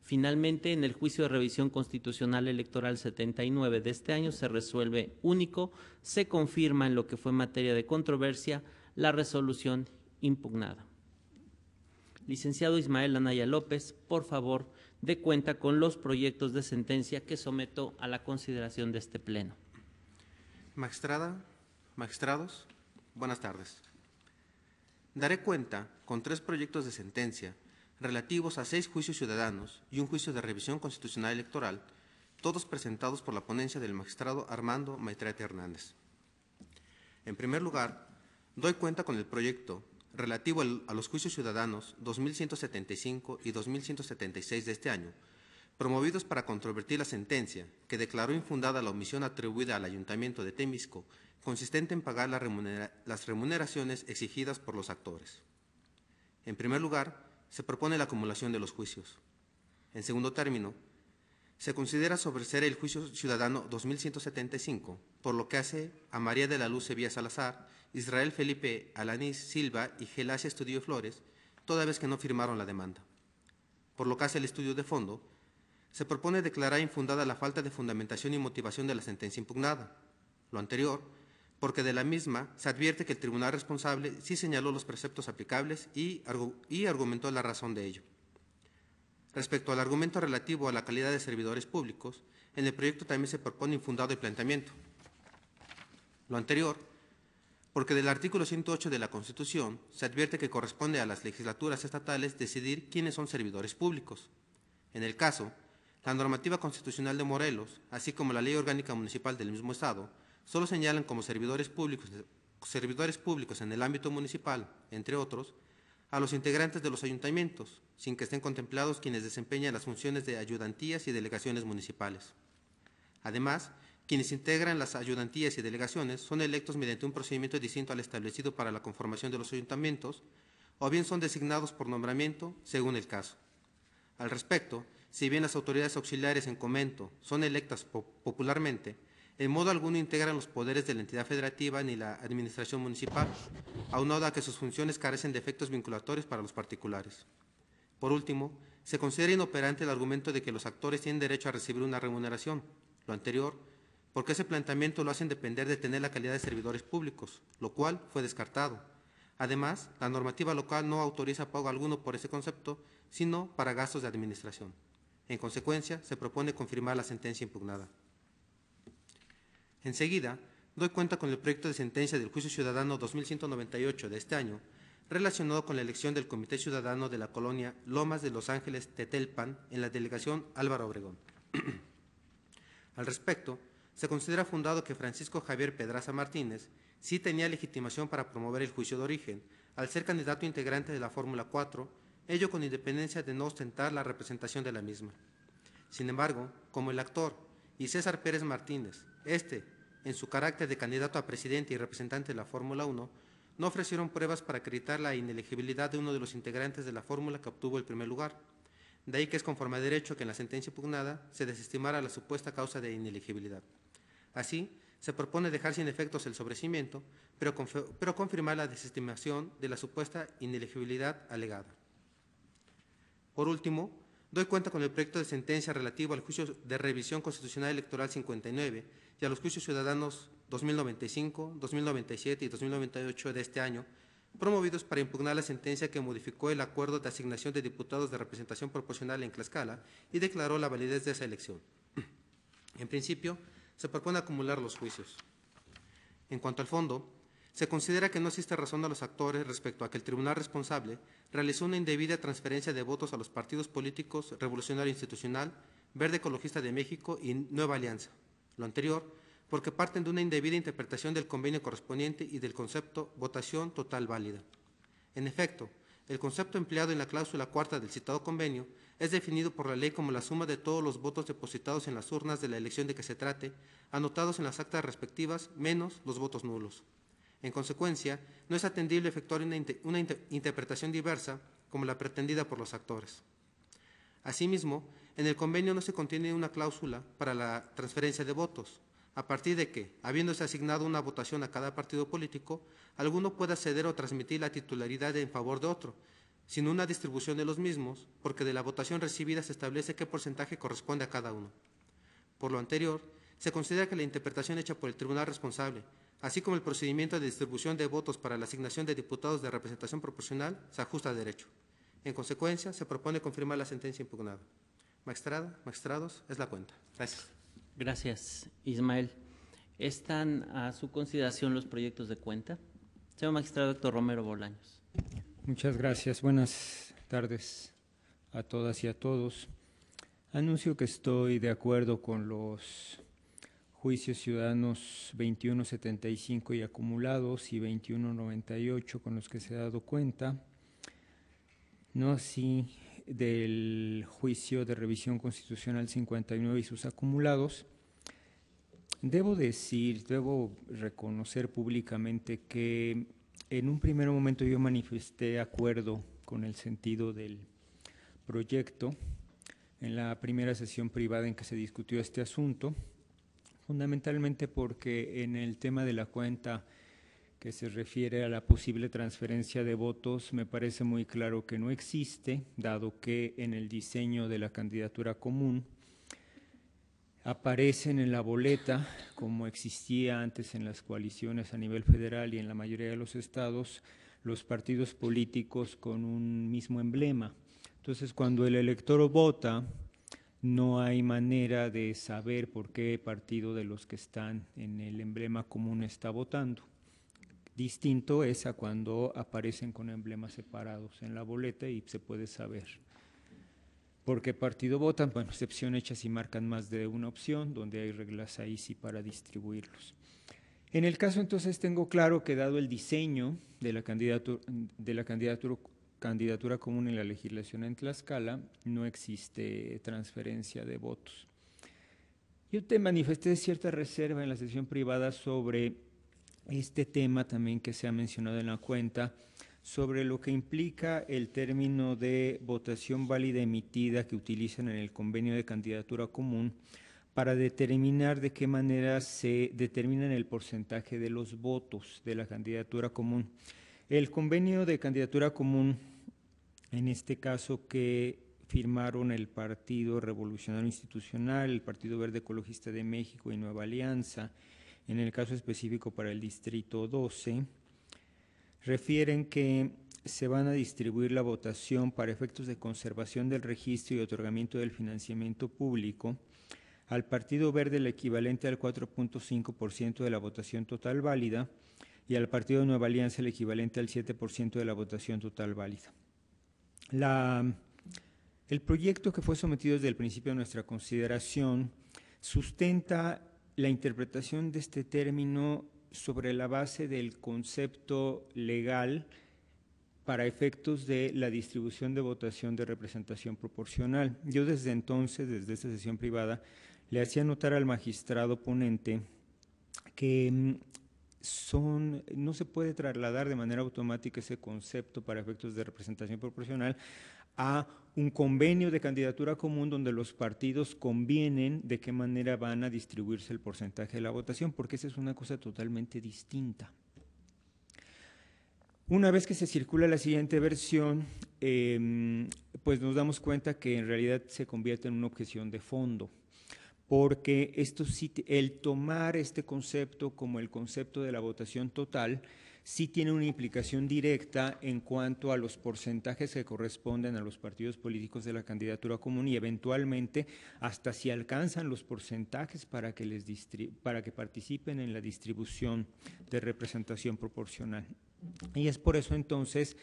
S4: Finalmente, en el juicio de revisión constitucional electoral 79 de este año se resuelve único, se confirma en lo que fue materia de controversia la resolución impugnada. Licenciado Ismael Anaya López, por favor, dé cuenta con los proyectos de sentencia que someto a la consideración de este Pleno.
S9: Magistrada,
S4: magistrados, buenas tardes. Daré cuenta
S9: con tres proyectos de sentencia relativos a seis juicios ciudadanos y un juicio de revisión constitucional electoral, todos presentados por la ponencia del magistrado Armando Maitrete Hernández. En primer lugar, doy cuenta con el proyecto relativo a los juicios ciudadanos 2175 y 2176 de este año, promovidos para controvertir la sentencia que declaró infundada la omisión atribuida al Ayuntamiento de Temisco, consistente en pagar las remuneraciones exigidas por los actores. En primer lugar, se propone la acumulación de los juicios. En segundo término, se considera ser el juicio ciudadano 2175, por lo que hace a María de la Luz Sevilla Salazar, Israel Felipe Alanís Silva y Gelasia Estudio Flores, toda vez que no firmaron la demanda. Por lo que hace el estudio de fondo, se propone declarar infundada la falta de fundamentación y motivación de la sentencia impugnada. Lo anterior porque de la misma se advierte que el tribunal responsable sí señaló los preceptos aplicables y, argumentó la razón de ello. Respecto al argumento relativo a la calidad de servidores públicos, en el proyecto también se propone infundado el planteamiento. Lo anterior, porque del artículo 108 de la Constitución se advierte que corresponde a las legislaturas estatales decidir quiénes son servidores públicos. En el caso, la normativa constitucional de Morelos, así como la ley orgánica municipal del mismo Estado, solo señalan como servidores públicos, servidores públicos en el ámbito municipal, entre otros, a los integrantes de los ayuntamientos, sin que estén contemplados quienes desempeñan las funciones de ayudantías y delegaciones municipales. Además, quienes integran las ayudantías y delegaciones son electos mediante un procedimiento distinto al establecido para la conformación de los ayuntamientos, o bien son designados por nombramiento, según el caso. Al respecto, si bien las autoridades auxiliares en comento son electas popularmente, en modo alguno integran los poderes de la entidad federativa ni la administración municipal, aunado a que sus funciones carecen de efectos vinculatorios para los particulares. Por último, se considera inoperante el argumento de que los actores tienen derecho a recibir una remuneración, lo anterior, porque ese planteamiento lo hacen depender de tener la calidad de servidores públicos, lo cual fue descartado. Además, la normativa local no autoriza pago alguno por ese concepto, sino para gastos de administración. En consecuencia, se propone confirmar la sentencia impugnada. Enseguida, doy cuenta con el proyecto de sentencia del Juicio Ciudadano 2198 de este año, relacionado con la elección del Comité Ciudadano de la colonia Lomas de Los Ángeles Tetelpan en la delegación Álvaro Obregón. Al respecto, se considera fundado que Francisco Javier Pedraza Martínez sí tenía legitimación para promover el juicio de origen, al ser candidato integrante de la Fórmula 4, ello con independencia de no ostentar la representación de la misma. Sin embargo, como el actor y César Pérez Martínez, este, en su carácter de candidato a presidente y representante de la Fórmula 1, no ofrecieron pruebas para acreditar la inelegibilidad de uno de los integrantes de la fórmula que obtuvo el primer lugar. De ahí que es conforme a derecho que en la sentencia impugnada se desestimara la supuesta causa de inelegibilidad. Así, se propone dejar sin efectos el sobrecimiento, pero, pero confirmar la desestimación de la supuesta inelegibilidad alegada. Por último, doy cuenta con el proyecto de sentencia relativo al juicio de revisión constitucional electoral 59, y a los juicios ciudadanos 2095, 2097 y 2098 de este año, promovidos para impugnar la sentencia que modificó el acuerdo de asignación de diputados de representación proporcional en Tlaxcala y declaró la validez de esa elección. En principio, se propone acumular los juicios. En cuanto al fondo, se considera que no existe razón a los actores respecto a que el tribunal responsable realizó una indebida transferencia de votos a los partidos políticos Revolucionario Institucional, Verde Ecologista de México y Nueva Alianza lo anterior, porque parten de una indebida interpretación del convenio correspondiente y del concepto votación total válida. En efecto, el concepto empleado en la cláusula cuarta del citado convenio es definido por la ley como la suma de todos los votos depositados en las urnas de la elección de que se trate, anotados en las actas respectivas, menos los votos nulos. En consecuencia, no es atendible efectuar una, interpretación diversa como la pretendida por los actores. Asimismo, en el convenio no se contiene una cláusula para la transferencia de votos, a partir de que, habiéndose asignado una votación a cada partido político, alguno pueda ceder o transmitir la titularidad en favor de otro, sin una distribución de los mismos, porque de la votación recibida se establece qué porcentaje corresponde a cada uno. Por lo anterior, se considera que la interpretación hecha por el tribunal responsable, así como el procedimiento de distribución de votos para la asignación de diputados de representación proporcional, se ajusta a derecho. En consecuencia, se propone confirmar la sentencia impugnada. Maestrada, maestrados,
S4: es la cuenta. Gracias. Gracias, Ismael. ¿Están a su consideración los proyectos de cuenta? Señor magistrado doctor Romero Bolaños.
S7: Muchas gracias. Buenas tardes a todas y a todos. Anuncio que estoy de acuerdo con los juicios ciudadanos 2175 y acumulados y 2198 con los que se ha dado cuenta. No así del juicio de revisión constitucional 59 y sus acumulados, debo decir, debo reconocer públicamente que en un primer momento yo manifesté acuerdo con el sentido del proyecto en la primera sesión privada en que se discutió este asunto, fundamentalmente porque en el tema de la cuenta que se refiere a la posible transferencia de votos, me parece muy claro que no existe, dado que en el diseño de la candidatura común aparecen en la boleta, como existía antes en las coaliciones a nivel federal y en la mayoría de los estados, los partidos políticos con un mismo emblema. Entonces, cuando el elector vota, no hay manera de saber por qué partido de los que están en el emblema común está votando. Distinto es a cuando aparecen con emblemas separados en la boleta y se puede saber por qué partido votan. Bueno, excepción hecha si marcan más de una opción, donde hay reglas ahí sí para distribuirlos. En el caso entonces tengo claro que dado el diseño de la candidatura, de la candidatura, candidatura común en la legislación en Tlaxcala, no existe transferencia de votos. Yo te manifesté cierta reserva en la sesión privada sobre este tema también que se ha mencionado en la cuenta sobre lo que implica el término de votación válida emitida que utilizan en el convenio de candidatura común para determinar de qué manera se determina el porcentaje de los votos de la candidatura común. El convenio de candidatura común, en este caso que firmaron el Partido Revolucionario Institucional, el Partido Verde Ecologista de México y Nueva Alianza, en el caso específico para el distrito 12, refieren que se van a distribuir la votación para efectos de conservación del registro y otorgamiento del financiamiento público al Partido Verde el equivalente al 4.5% de la votación total válida y al Partido Nueva Alianza el equivalente al 7% de la votación total válida. La, el proyecto que fue sometido desde el principio a nuestra consideración sustenta la interpretación de este término sobre la base del concepto legal para efectos de la distribución de votación de representación proporcional. Yo desde entonces, desde esta sesión privada, le hacía notar al magistrado ponente que mm, son, no se puede trasladar de manera automática ese concepto para efectos de representación proporcional a un convenio de candidatura común donde los partidos convienen de qué manera van a distribuirse el porcentaje de la votación, porque esa es una cosa totalmente distinta. Una vez que se circula la siguiente versión, em, pues nos damos cuenta que en realidad se convierte en una objeción de fondo, porque esto, el tomar este concepto como el concepto de la votación total, sí tiene una implicación directa en cuanto a los porcentajes que corresponden a los partidos políticos de la candidatura común y eventualmente hasta si alcanzan los porcentajes para que, les para que participen en la distribución de representación proporcional. Y es por eso entonces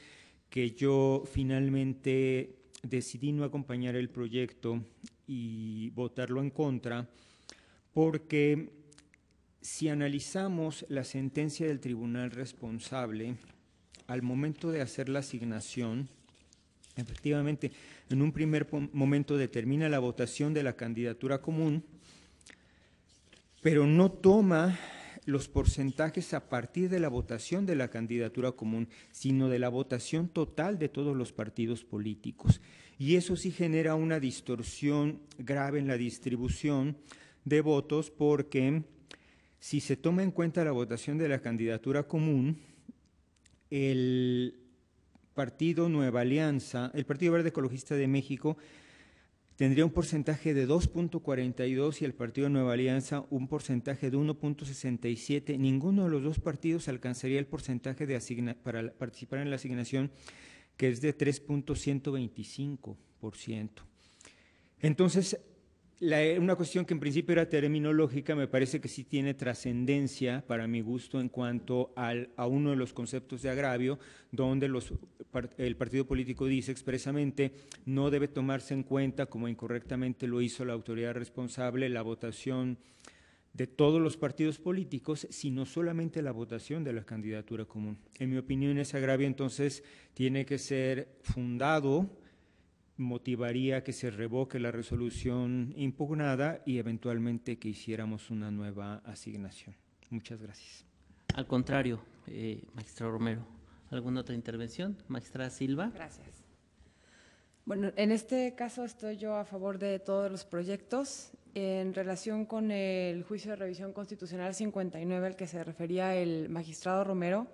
S7: que yo finalmente decidí no acompañar el proyecto y votarlo en contra porque si analizamos la sentencia del tribunal responsable al momento de hacer la asignación, efectivamente, en un primer momento determina la votación de la candidatura común, pero no toma los porcentajes a partir de la votación de la candidatura común, sino de la votación total de todos los partidos políticos. Y eso sí genera una distorsión grave en la distribución de votos porque si se toma en cuenta la votación de la candidatura común, el Partido Nueva Alianza, el Partido Verde Ecologista de México, tendría un porcentaje de 2.42 y el Partido Nueva Alianza un porcentaje de 1.67. Ninguno de los dos partidos alcanzaría el porcentaje de para participar en la asignación, que es de 3.125%. Entonces, eh, una cuestión que en principio era terminológica me parece que sí tiene trascendencia para mi gusto en cuanto a uno de los conceptos de agravio, donde el partido político dice expresamente no debe tomarse en cuenta, como incorrectamente lo hizo la autoridad responsable, la votación de todos los partidos políticos, sino solamente la votación de la candidatura común. En mi opinión, ese agravio entonces tiene que ser fundado motivaría que se revoque la resolución impugnada y eventualmente que hiciéramos una nueva asignación. Muchas gracias. Al contrario, eh, magistrado Romero.
S4: ¿Alguna otra intervención?
S7: Magistrada Silva.
S4: Gracias.
S6: Bueno, en este caso estoy yo a favor de todos los proyectos. En relación con el juicio de revisión constitucional 59 al que se refería el magistrado Romero,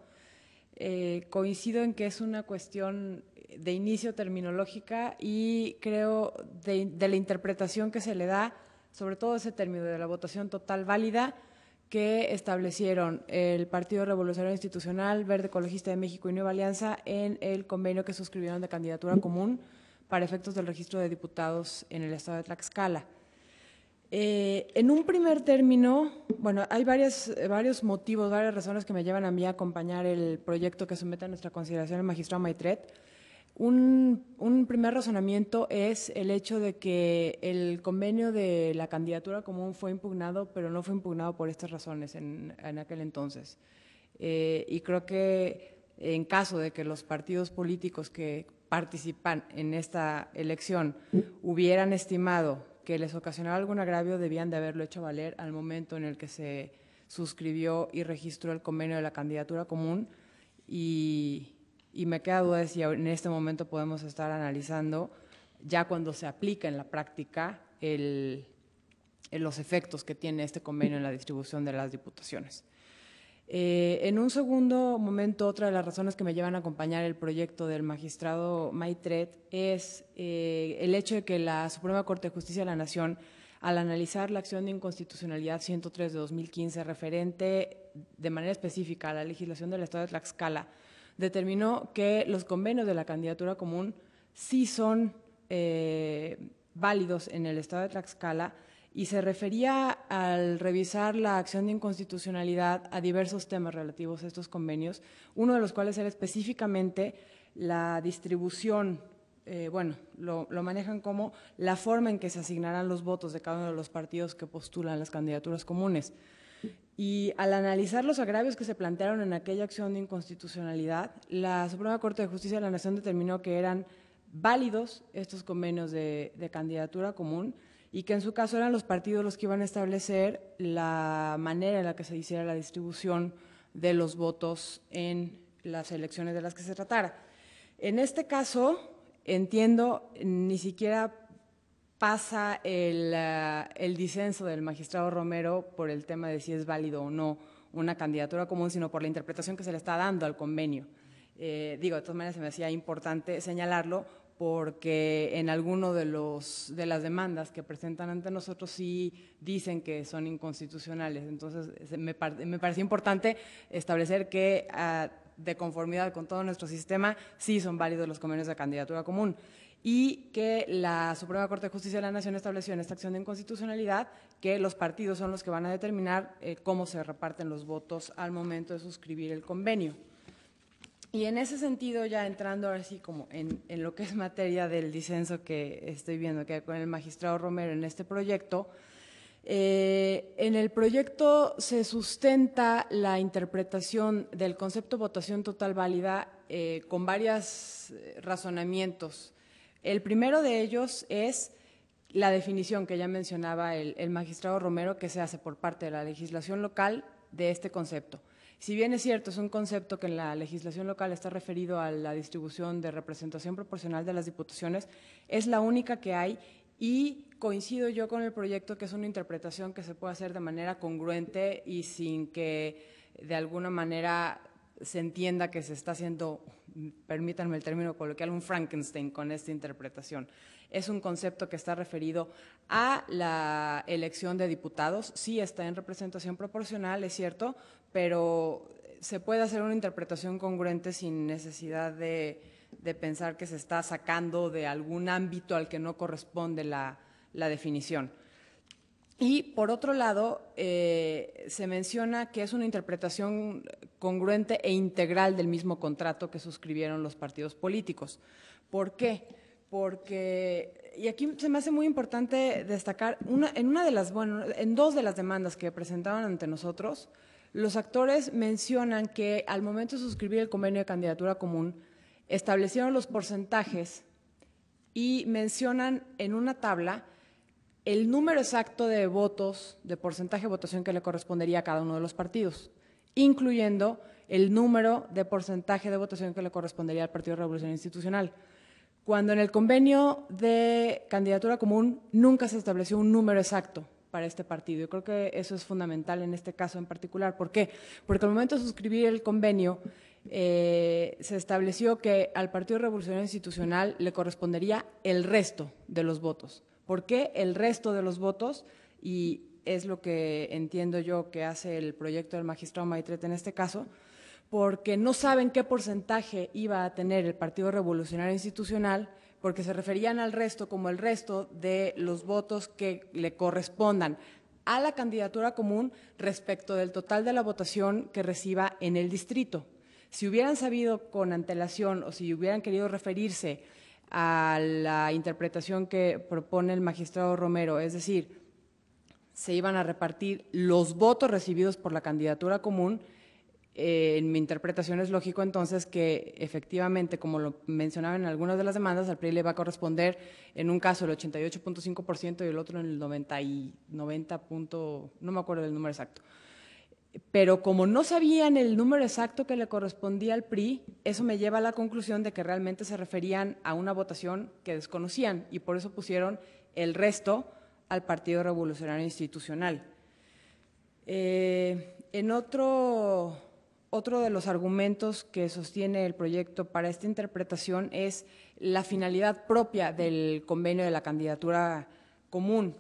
S6: eh, coincido en que es una cuestión de inicio terminológica y creo de, la interpretación que se le da, sobre todo ese término de la votación total válida que establecieron el Partido Revolucionario Institucional, Verde Ecologista de México y Nueva Alianza en el convenio que suscribieron de candidatura común para efectos del registro de diputados en el estado de Tlaxcala. Eh, en un primer término, bueno, hay varias, varios motivos, varias razones que me llevan a mí a acompañar el proyecto que somete a nuestra consideración el magistrado Maitret. Un, primer razonamiento es el hecho de que el convenio de la candidatura común fue impugnado, pero no fue impugnado por estas razones en, aquel entonces. Eh, y creo que en caso de que los partidos políticos que participan en esta elección hubieran estimado que les ocasionaba algún agravio, debían de haberlo hecho valer al momento en el que se suscribió y registró el convenio de la candidatura común y, y me queda duda de si en este momento podemos estar analizando ya cuando se aplica en la práctica los efectos que tiene este convenio en la distribución de las diputaciones. Eh, en un segundo momento, otra de las razones que me llevan a acompañar el proyecto del magistrado Maitret es eh, el hecho de que la Suprema Corte de Justicia de la Nación, al analizar la acción de inconstitucionalidad 103 de 2015 referente de manera específica a la legislación del Estado de Tlaxcala, determinó que los convenios de la candidatura común sí son eh, válidos en el estado de Tlaxcala y se refería al revisar la acción de inconstitucionalidad a diversos temas relativos a estos convenios, uno de los cuales era específicamente la distribución, eh, bueno, lo, manejan como la forma en que se asignarán los votos de cada uno de los partidos que postulan las candidaturas comunes. Y al analizar los agravios que se plantearon en aquella acción de inconstitucionalidad, la Suprema Corte de Justicia de la Nación determinó que eran válidos estos convenios de, candidatura común y que en su caso eran los partidos los que iban a establecer la manera en la que se hiciera la distribución de los votos en las elecciones de las que se tratara. En este caso, entiendo, ni siquiera pasa eh, el, disenso del magistrado Romero por el tema de si es válido o no una candidatura común, sino por la interpretación que se le está dando al convenio. Eh, digo, de todas maneras se me hacía importante señalarlo porque en alguno de, de las demandas que presentan ante nosotros sí dicen que son inconstitucionales. Entonces, me, me pareció importante establecer que ah, de conformidad con todo nuestro sistema sí son válidos los convenios de candidatura común y que la Suprema Corte de Justicia de la Nación estableció en esta acción de inconstitucionalidad que los partidos son los que van a determinar eh, cómo se reparten los votos al momento de suscribir el convenio. Y en ese sentido, ya entrando ahora como en, lo que es materia del disenso que estoy viendo que con el magistrado Romero en este proyecto, eh, en el proyecto se sustenta la interpretación del concepto votación total válida eh, con varios razonamientos el primero de ellos es la definición que ya mencionaba el, magistrado Romero que se hace por parte de la legislación local de este concepto. Si bien es cierto, es un concepto que en la legislación local está referido a la distribución de representación proporcional de las diputaciones, es la única que hay y coincido yo con el proyecto que es una interpretación que se puede hacer de manera congruente y sin que de alguna manera se entienda que se está haciendo permítanme el término coloquial, un Frankenstein con esta interpretación. Es un concepto que está referido a la elección de diputados, sí está en representación proporcional, es cierto, pero se puede hacer una interpretación congruente sin necesidad de, pensar que se está sacando de algún ámbito al que no corresponde la definición. Y por otro lado, eh, se menciona que es una interpretación congruente e integral del mismo contrato que suscribieron los partidos políticos. ¿Por qué? Porque, y aquí se me hace muy importante destacar, en una de las, bueno, en dos de las demandas que presentaban ante nosotros, los actores mencionan que al momento de suscribir el convenio de candidatura común, establecieron los porcentajes y mencionan en una tabla el número exacto de votos, de porcentaje de votación que le correspondería a cada uno de los partidos, incluyendo el número de porcentaje de votación que le correspondería al Partido de Revolución Institucional. Cuando en el convenio de candidatura común nunca se estableció un número exacto para este partido. y creo que eso es fundamental en este caso en particular. ¿Por qué? Porque al momento de suscribir el convenio eh, se estableció que al Partido Revolucionario Institucional le correspondería el resto de los votos. ¿Por qué el resto de los votos? Y es lo que entiendo yo que hace el proyecto del magistrado Maitrete en este caso, porque no saben qué porcentaje iba a tener el Partido Revolucionario Institucional, porque se referían al resto como el resto de los votos que le correspondan a la candidatura común respecto del total de la votación que reciba en el distrito. Si hubieran sabido con antelación o si hubieran querido referirse a la interpretación que propone el magistrado Romero, es decir, se iban a repartir los votos recibidos por la candidatura común. Eh, en mi interpretación es lógico entonces que efectivamente, como lo mencionaba en algunas de las demandas, al PRI le va a corresponder en un caso el 88.5% y el otro en el 90, no me acuerdo del número exacto pero como no sabían el número exacto que le correspondía al PRI, eso me lleva a la conclusión de que realmente se referían a una votación que desconocían y por eso pusieron el resto al Partido Revolucionario Institucional. Eh, en otro, otro de los argumentos que sostiene el proyecto para esta interpretación es la finalidad propia del convenio de la candidatura común,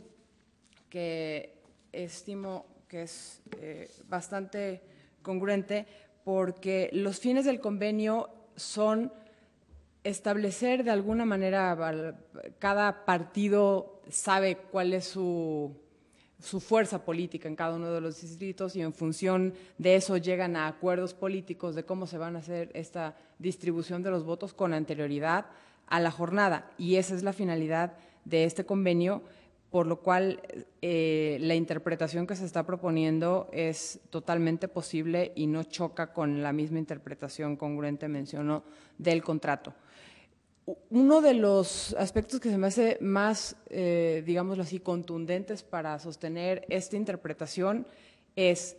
S6: que estimo que es eh, bastante congruente, porque los fines del convenio son establecer de alguna manera, cada partido sabe cuál es su, su fuerza política en cada uno de los distritos y en función de eso llegan a acuerdos políticos de cómo se van a hacer esta distribución de los votos con anterioridad a la jornada. Y esa es la finalidad de este convenio por lo cual eh, la interpretación que se está proponiendo es totalmente posible y no choca con la misma interpretación congruente, mencionó del contrato. Uno de los aspectos que se me hace más, eh, digámoslo así, contundentes para sostener esta interpretación es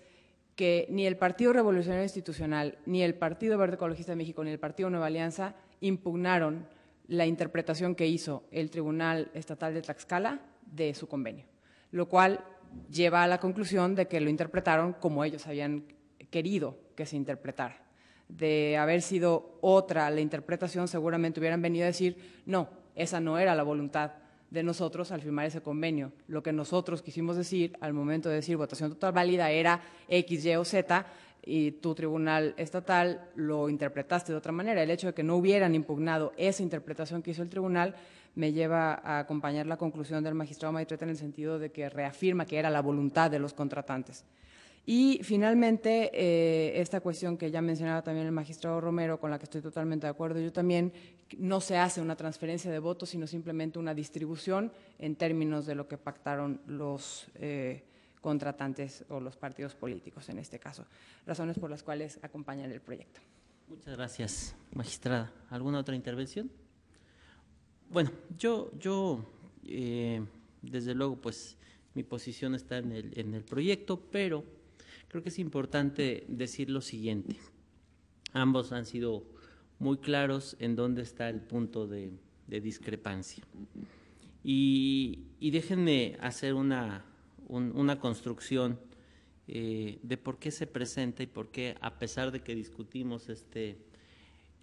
S6: que ni el Partido Revolucionario Institucional, ni el Partido Verde Ecologista de México, ni el Partido Nueva Alianza impugnaron la interpretación que hizo el Tribunal Estatal de Tlaxcala de su convenio, lo cual lleva a la conclusión de que lo interpretaron como ellos habían querido que se interpretara. De haber sido otra la interpretación, seguramente hubieran venido a decir, no, esa no era la voluntad de nosotros al firmar ese convenio. Lo que nosotros quisimos decir al momento de decir votación total válida era X, Y o Z y tu tribunal estatal lo interpretaste de otra manera. El hecho de que no hubieran impugnado esa interpretación que hizo el tribunal me lleva a acompañar la conclusión del magistrado Maitreta en el sentido de que reafirma que era la voluntad de los contratantes. Y finalmente, eh, esta cuestión que ya mencionaba también el magistrado Romero, con la que estoy totalmente de acuerdo, yo también, no se hace una transferencia de votos, sino simplemente una distribución en términos de lo que pactaron los eh, contratantes o los partidos políticos en este caso. Razones por las cuales acompañan el proyecto. Muchas
S4: gracias, magistrada. ¿Alguna otra intervención? Bueno, yo, yo eh, desde luego, pues mi posición está en el, proyecto, pero creo que es importante decir lo siguiente. Ambos han sido muy claros en dónde está el punto de, discrepancia. Y, déjenme hacer una, construcción eh, de por qué se presenta y por qué, a pesar de que discutimos este,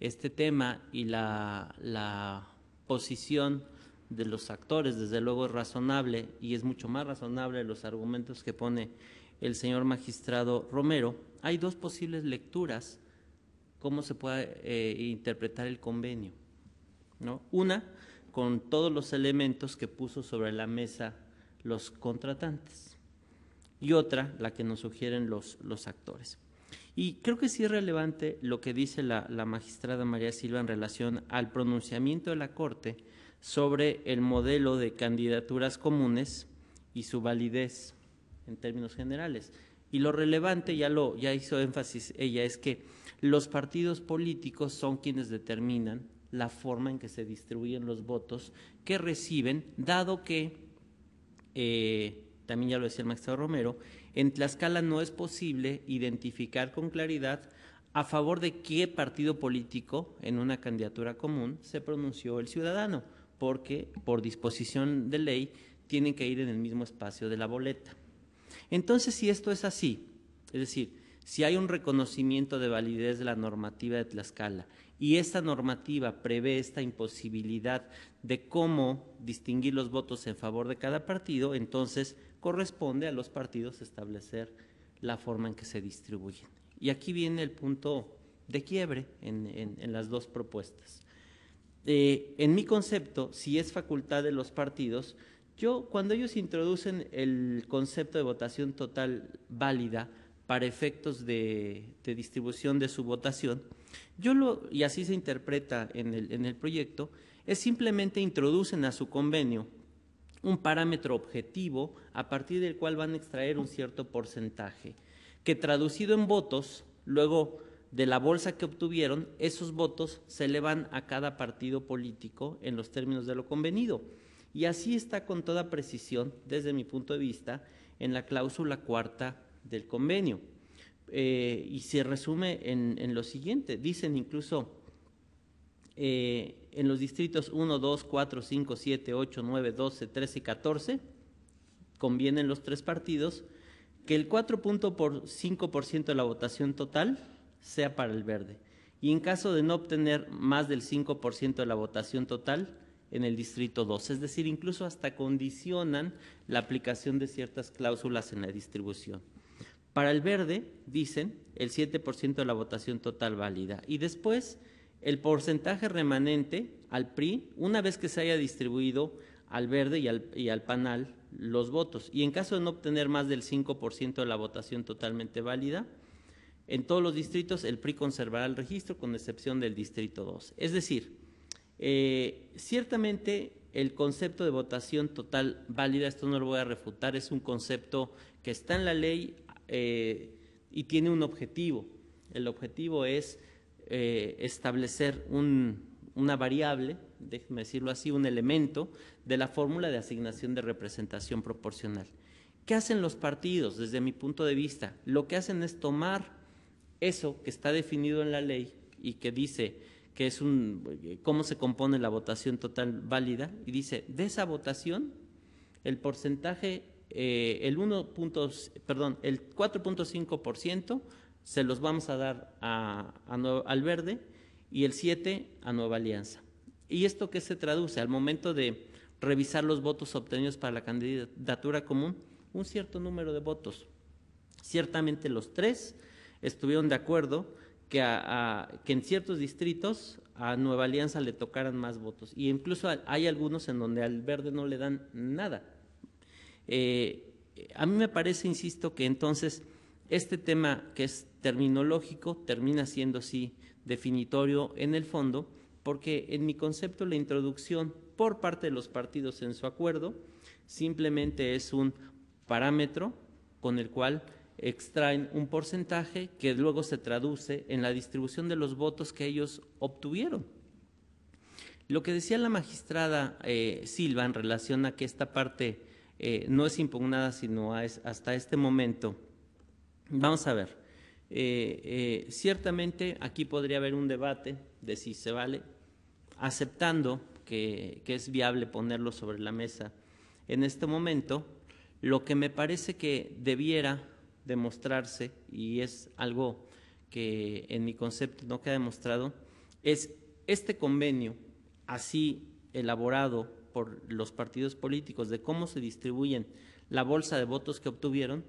S4: este tema y la posición de los actores, desde luego es razonable y es mucho más razonable los argumentos que pone el señor magistrado Romero. Hay dos posibles lecturas cómo se puede eh, interpretar el convenio. Una, con todos los elementos que puso sobre la mesa los contratantes. Y otra, la que nos sugieren los, los actores. Y creo que sí es relevante lo que dice la, magistrada María Silva en relación al pronunciamiento de la Corte sobre el modelo de candidaturas comunes y su validez en términos generales. Y lo relevante, ya, lo, ya hizo énfasis ella, es que los partidos políticos son quienes determinan la forma en que se distribuyen los votos que reciben, dado que, eh, también ya lo decía el magistrado Romero, en Tlaxcala no es posible identificar con claridad a favor de qué partido político en una candidatura común se pronunció el ciudadano, porque por disposición de ley tienen que ir en el mismo espacio de la boleta. Entonces, si esto es así, es decir, si hay un reconocimiento de validez de la normativa de Tlaxcala y esta normativa prevé esta imposibilidad de cómo distinguir los votos en favor de cada partido, entonces corresponde a los partidos establecer la forma en que se distribuyen. Y aquí viene el punto de quiebre en, las dos propuestas. Eh, en mi concepto, si es facultad de los partidos, yo cuando ellos introducen el concepto de votación total válida para efectos de, distribución de su votación, yo lo, y así se interpreta en el proyecto, es simplemente introducen a su convenio un parámetro objetivo a partir del cual van a extraer un cierto porcentaje, que traducido en votos, luego de la bolsa que obtuvieron, esos votos se elevan a cada partido político en los términos de lo convenido. Y así está con toda precisión, desde mi punto de vista, en la cláusula cuarta del convenio. Eh, y se resume en, lo siguiente. Dicen incluso eh, en los distritos 1, 2, 4, 5, 7, 8, 9, 12, 13 y 14, convienen los tres partidos, que el 4.5% de la votación total sea para el verde. Y en caso de no obtener más del 5% de la votación total, en el distrito 2. Es decir, incluso hasta condicionan la aplicación de ciertas cláusulas en la distribución. Para el verde, dicen, el 7% de la votación total válida. Y después el porcentaje remanente al PRI una vez que se haya distribuido al verde y al, panal los votos. Y en caso de no obtener más del 5% de la votación totalmente válida, en todos los distritos el PRI conservará el registro con excepción del distrito 2. Es decir, eh, ciertamente el concepto de votación total válida, esto no lo voy a refutar, es un concepto que está en la ley eh, y tiene un objetivo. El objetivo es eh, establecer una variable, déjeme decirlo así, un elemento de la fórmula de asignación de representación proporcional. ¿Qué hacen los partidos desde mi punto de vista? Lo que hacen es tomar eso que está definido en la ley y que dice que es un cómo se compone la votación total válida y dice de esa votación el porcentaje eh, el 1. perdón el 4.5 se los vamos a dar a, al verde y el 7 a Nueva Alianza. ¿Y esto qué se traduce? Al momento de revisar los votos obtenidos para la candidatura común, un cierto número de votos. Ciertamente los tres estuvieron de acuerdo que, que en ciertos distritos a Nueva Alianza le tocaran más votos. Y incluso hay algunos en donde al verde no le dan nada. Eh, a mí me parece, insisto, que entonces este tema que es terminológico termina siendo así definitorio en el fondo, porque en mi concepto la introducción por parte de los partidos en su acuerdo simplemente es un parámetro con el cual extraen un porcentaje que luego se traduce en la distribución de los votos que ellos obtuvieron. Lo que decía la magistrada eh, Silva en relación a que esta parte eh, no es impugnada sino es hasta este momento, vamos a ver, eh, eh, ciertamente aquí podría haber un debate de si se vale, aceptando que, que, es viable ponerlo sobre la mesa en este momento, lo que me parece que debiera demostrarse, y es algo que en mi concepto no queda demostrado, es este convenio, así elaborado por los partidos políticos, de cómo se distribuyen la bolsa de votos que obtuvieron,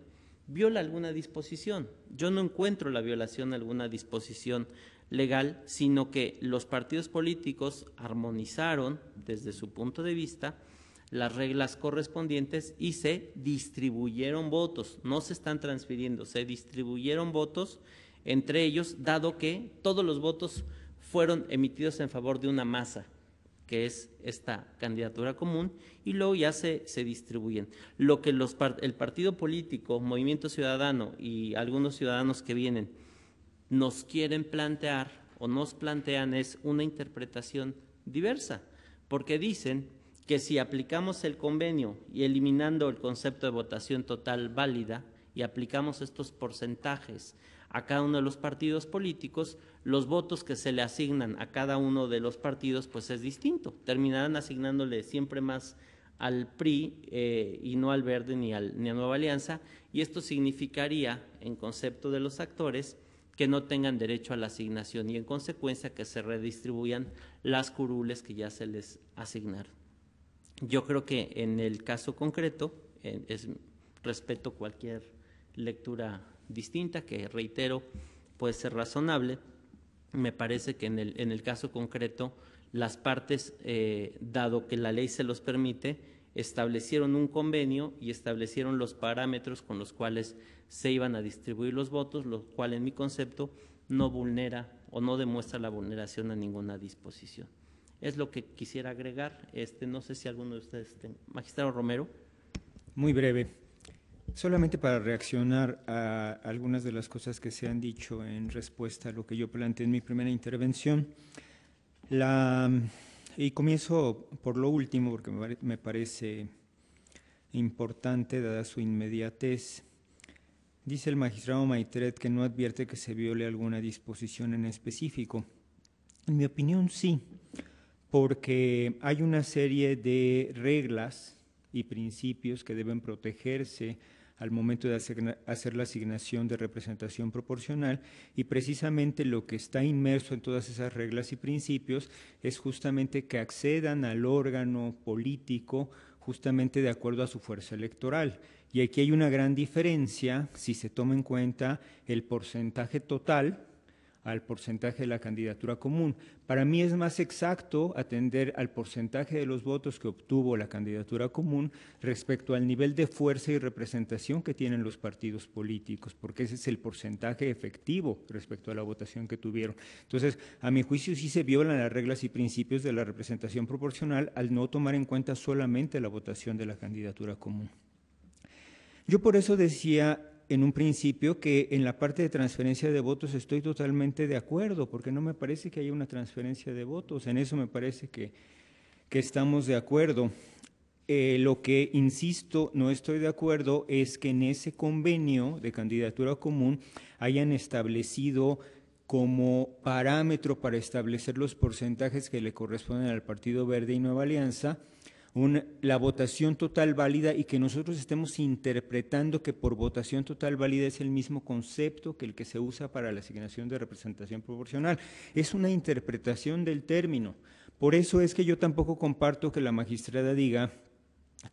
S4: viola alguna disposición. Yo no encuentro la violación de alguna disposición legal, sino que los partidos políticos armonizaron desde su punto de vista las reglas correspondientes y se distribuyeron votos, no se están transfiriendo, se distribuyeron votos entre ellos, dado que todos los votos fueron emitidos en favor de una masa que es esta candidatura común, y luego ya se, se distribuyen. Lo que los, el partido político, Movimiento Ciudadano y algunos ciudadanos que vienen nos quieren plantear o nos plantean es una interpretación diversa, porque dicen que si aplicamos el convenio y eliminando el concepto de votación total válida y aplicamos estos porcentajes a cada uno de los partidos políticos, los votos que se le asignan a cada uno de los partidos pues es distinto. Terminarán asignándole siempre más al PRI eh, y no al Verde ni, al, ni a Nueva Alianza, y esto significaría, en concepto de los actores, que no tengan derecho a la asignación y en consecuencia que se redistribuyan las curules que ya se les asignaron. Yo creo que en el caso concreto, eh, respeto cualquier lectura distinta, que reitero, puede ser razonable. Me parece que en el, en el caso concreto, las partes, eh, dado que la ley se los permite, establecieron un convenio y establecieron los parámetros con los cuales se iban a distribuir los votos, lo cual en mi concepto no vulnera o no demuestra la vulneración a ninguna disposición. Es lo que quisiera agregar. Este, no sé si alguno de ustedes, magistrado Romero.
S7: Muy breve. Solamente para reaccionar a algunas de las cosas que se han dicho en respuesta a lo que yo planteé en mi primera intervención, y comienzo por lo último porque me parece importante dada su inmediatez. Dice el magistrado Maitret que no advierte que se viole alguna disposición en específico. En mi opinión sí, porque hay una serie de reglas y principios que deben protegerse al momento de hacer la asignación de representación proporcional y precisamente lo que está inmerso en todas esas reglas y principios es justamente que accedan al órgano político justamente de acuerdo a su fuerza electoral. Y aquí hay una gran diferencia si se toma en cuenta el porcentaje total al porcentaje de la candidatura común. Para mí es más exacto atender al porcentaje de los votos que obtuvo la candidatura común respecto al nivel de fuerza y representación que tienen los partidos políticos, porque ese es el porcentaje efectivo respecto a la votación que tuvieron. Entonces, a mi juicio sí se violan las reglas y principios de la representación proporcional al no tomar en cuenta solamente la votación de la candidatura común. Yo por eso decía en un principio que en la parte de transferencia de votos estoy totalmente de acuerdo, porque no me parece que haya una transferencia de votos, en eso me parece que, estamos de acuerdo. Eh, lo que, insisto, no estoy de acuerdo es que en ese convenio de candidatura común hayan establecido como parámetro para establecer los porcentajes que le corresponden al Partido Verde y Nueva Alianza, la votación total válida y que nosotros estemos interpretando que por votación total válida es el mismo concepto que el que se usa para la asignación de representación proporcional. Es una interpretación del término. Por eso es que yo tampoco comparto que la magistrada diga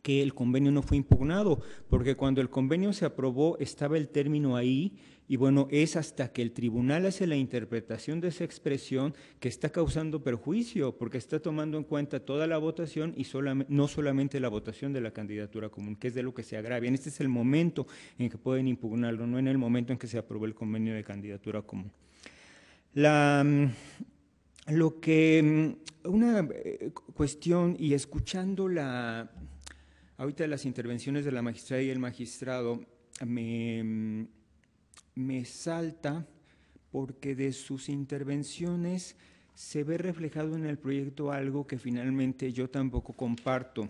S7: que el convenio no fue impugnado, porque cuando el convenio se aprobó estaba el término ahí y bueno, es hasta que el tribunal hace la interpretación de esa expresión que está causando perjuicio, porque está tomando en cuenta toda la votación y no solamente la votación de la candidatura común, que es de lo que se agravia. Este es el momento en que pueden impugnarlo, no en el momento en que se aprobó el convenio de candidatura común. Mm, lo que mm, una eh, cuestión y escuchando la ahorita las intervenciones de la magistrada y el magistrado me mm, me salta porque de sus intervenciones se ve reflejado en el proyecto algo que finalmente yo tampoco comparto.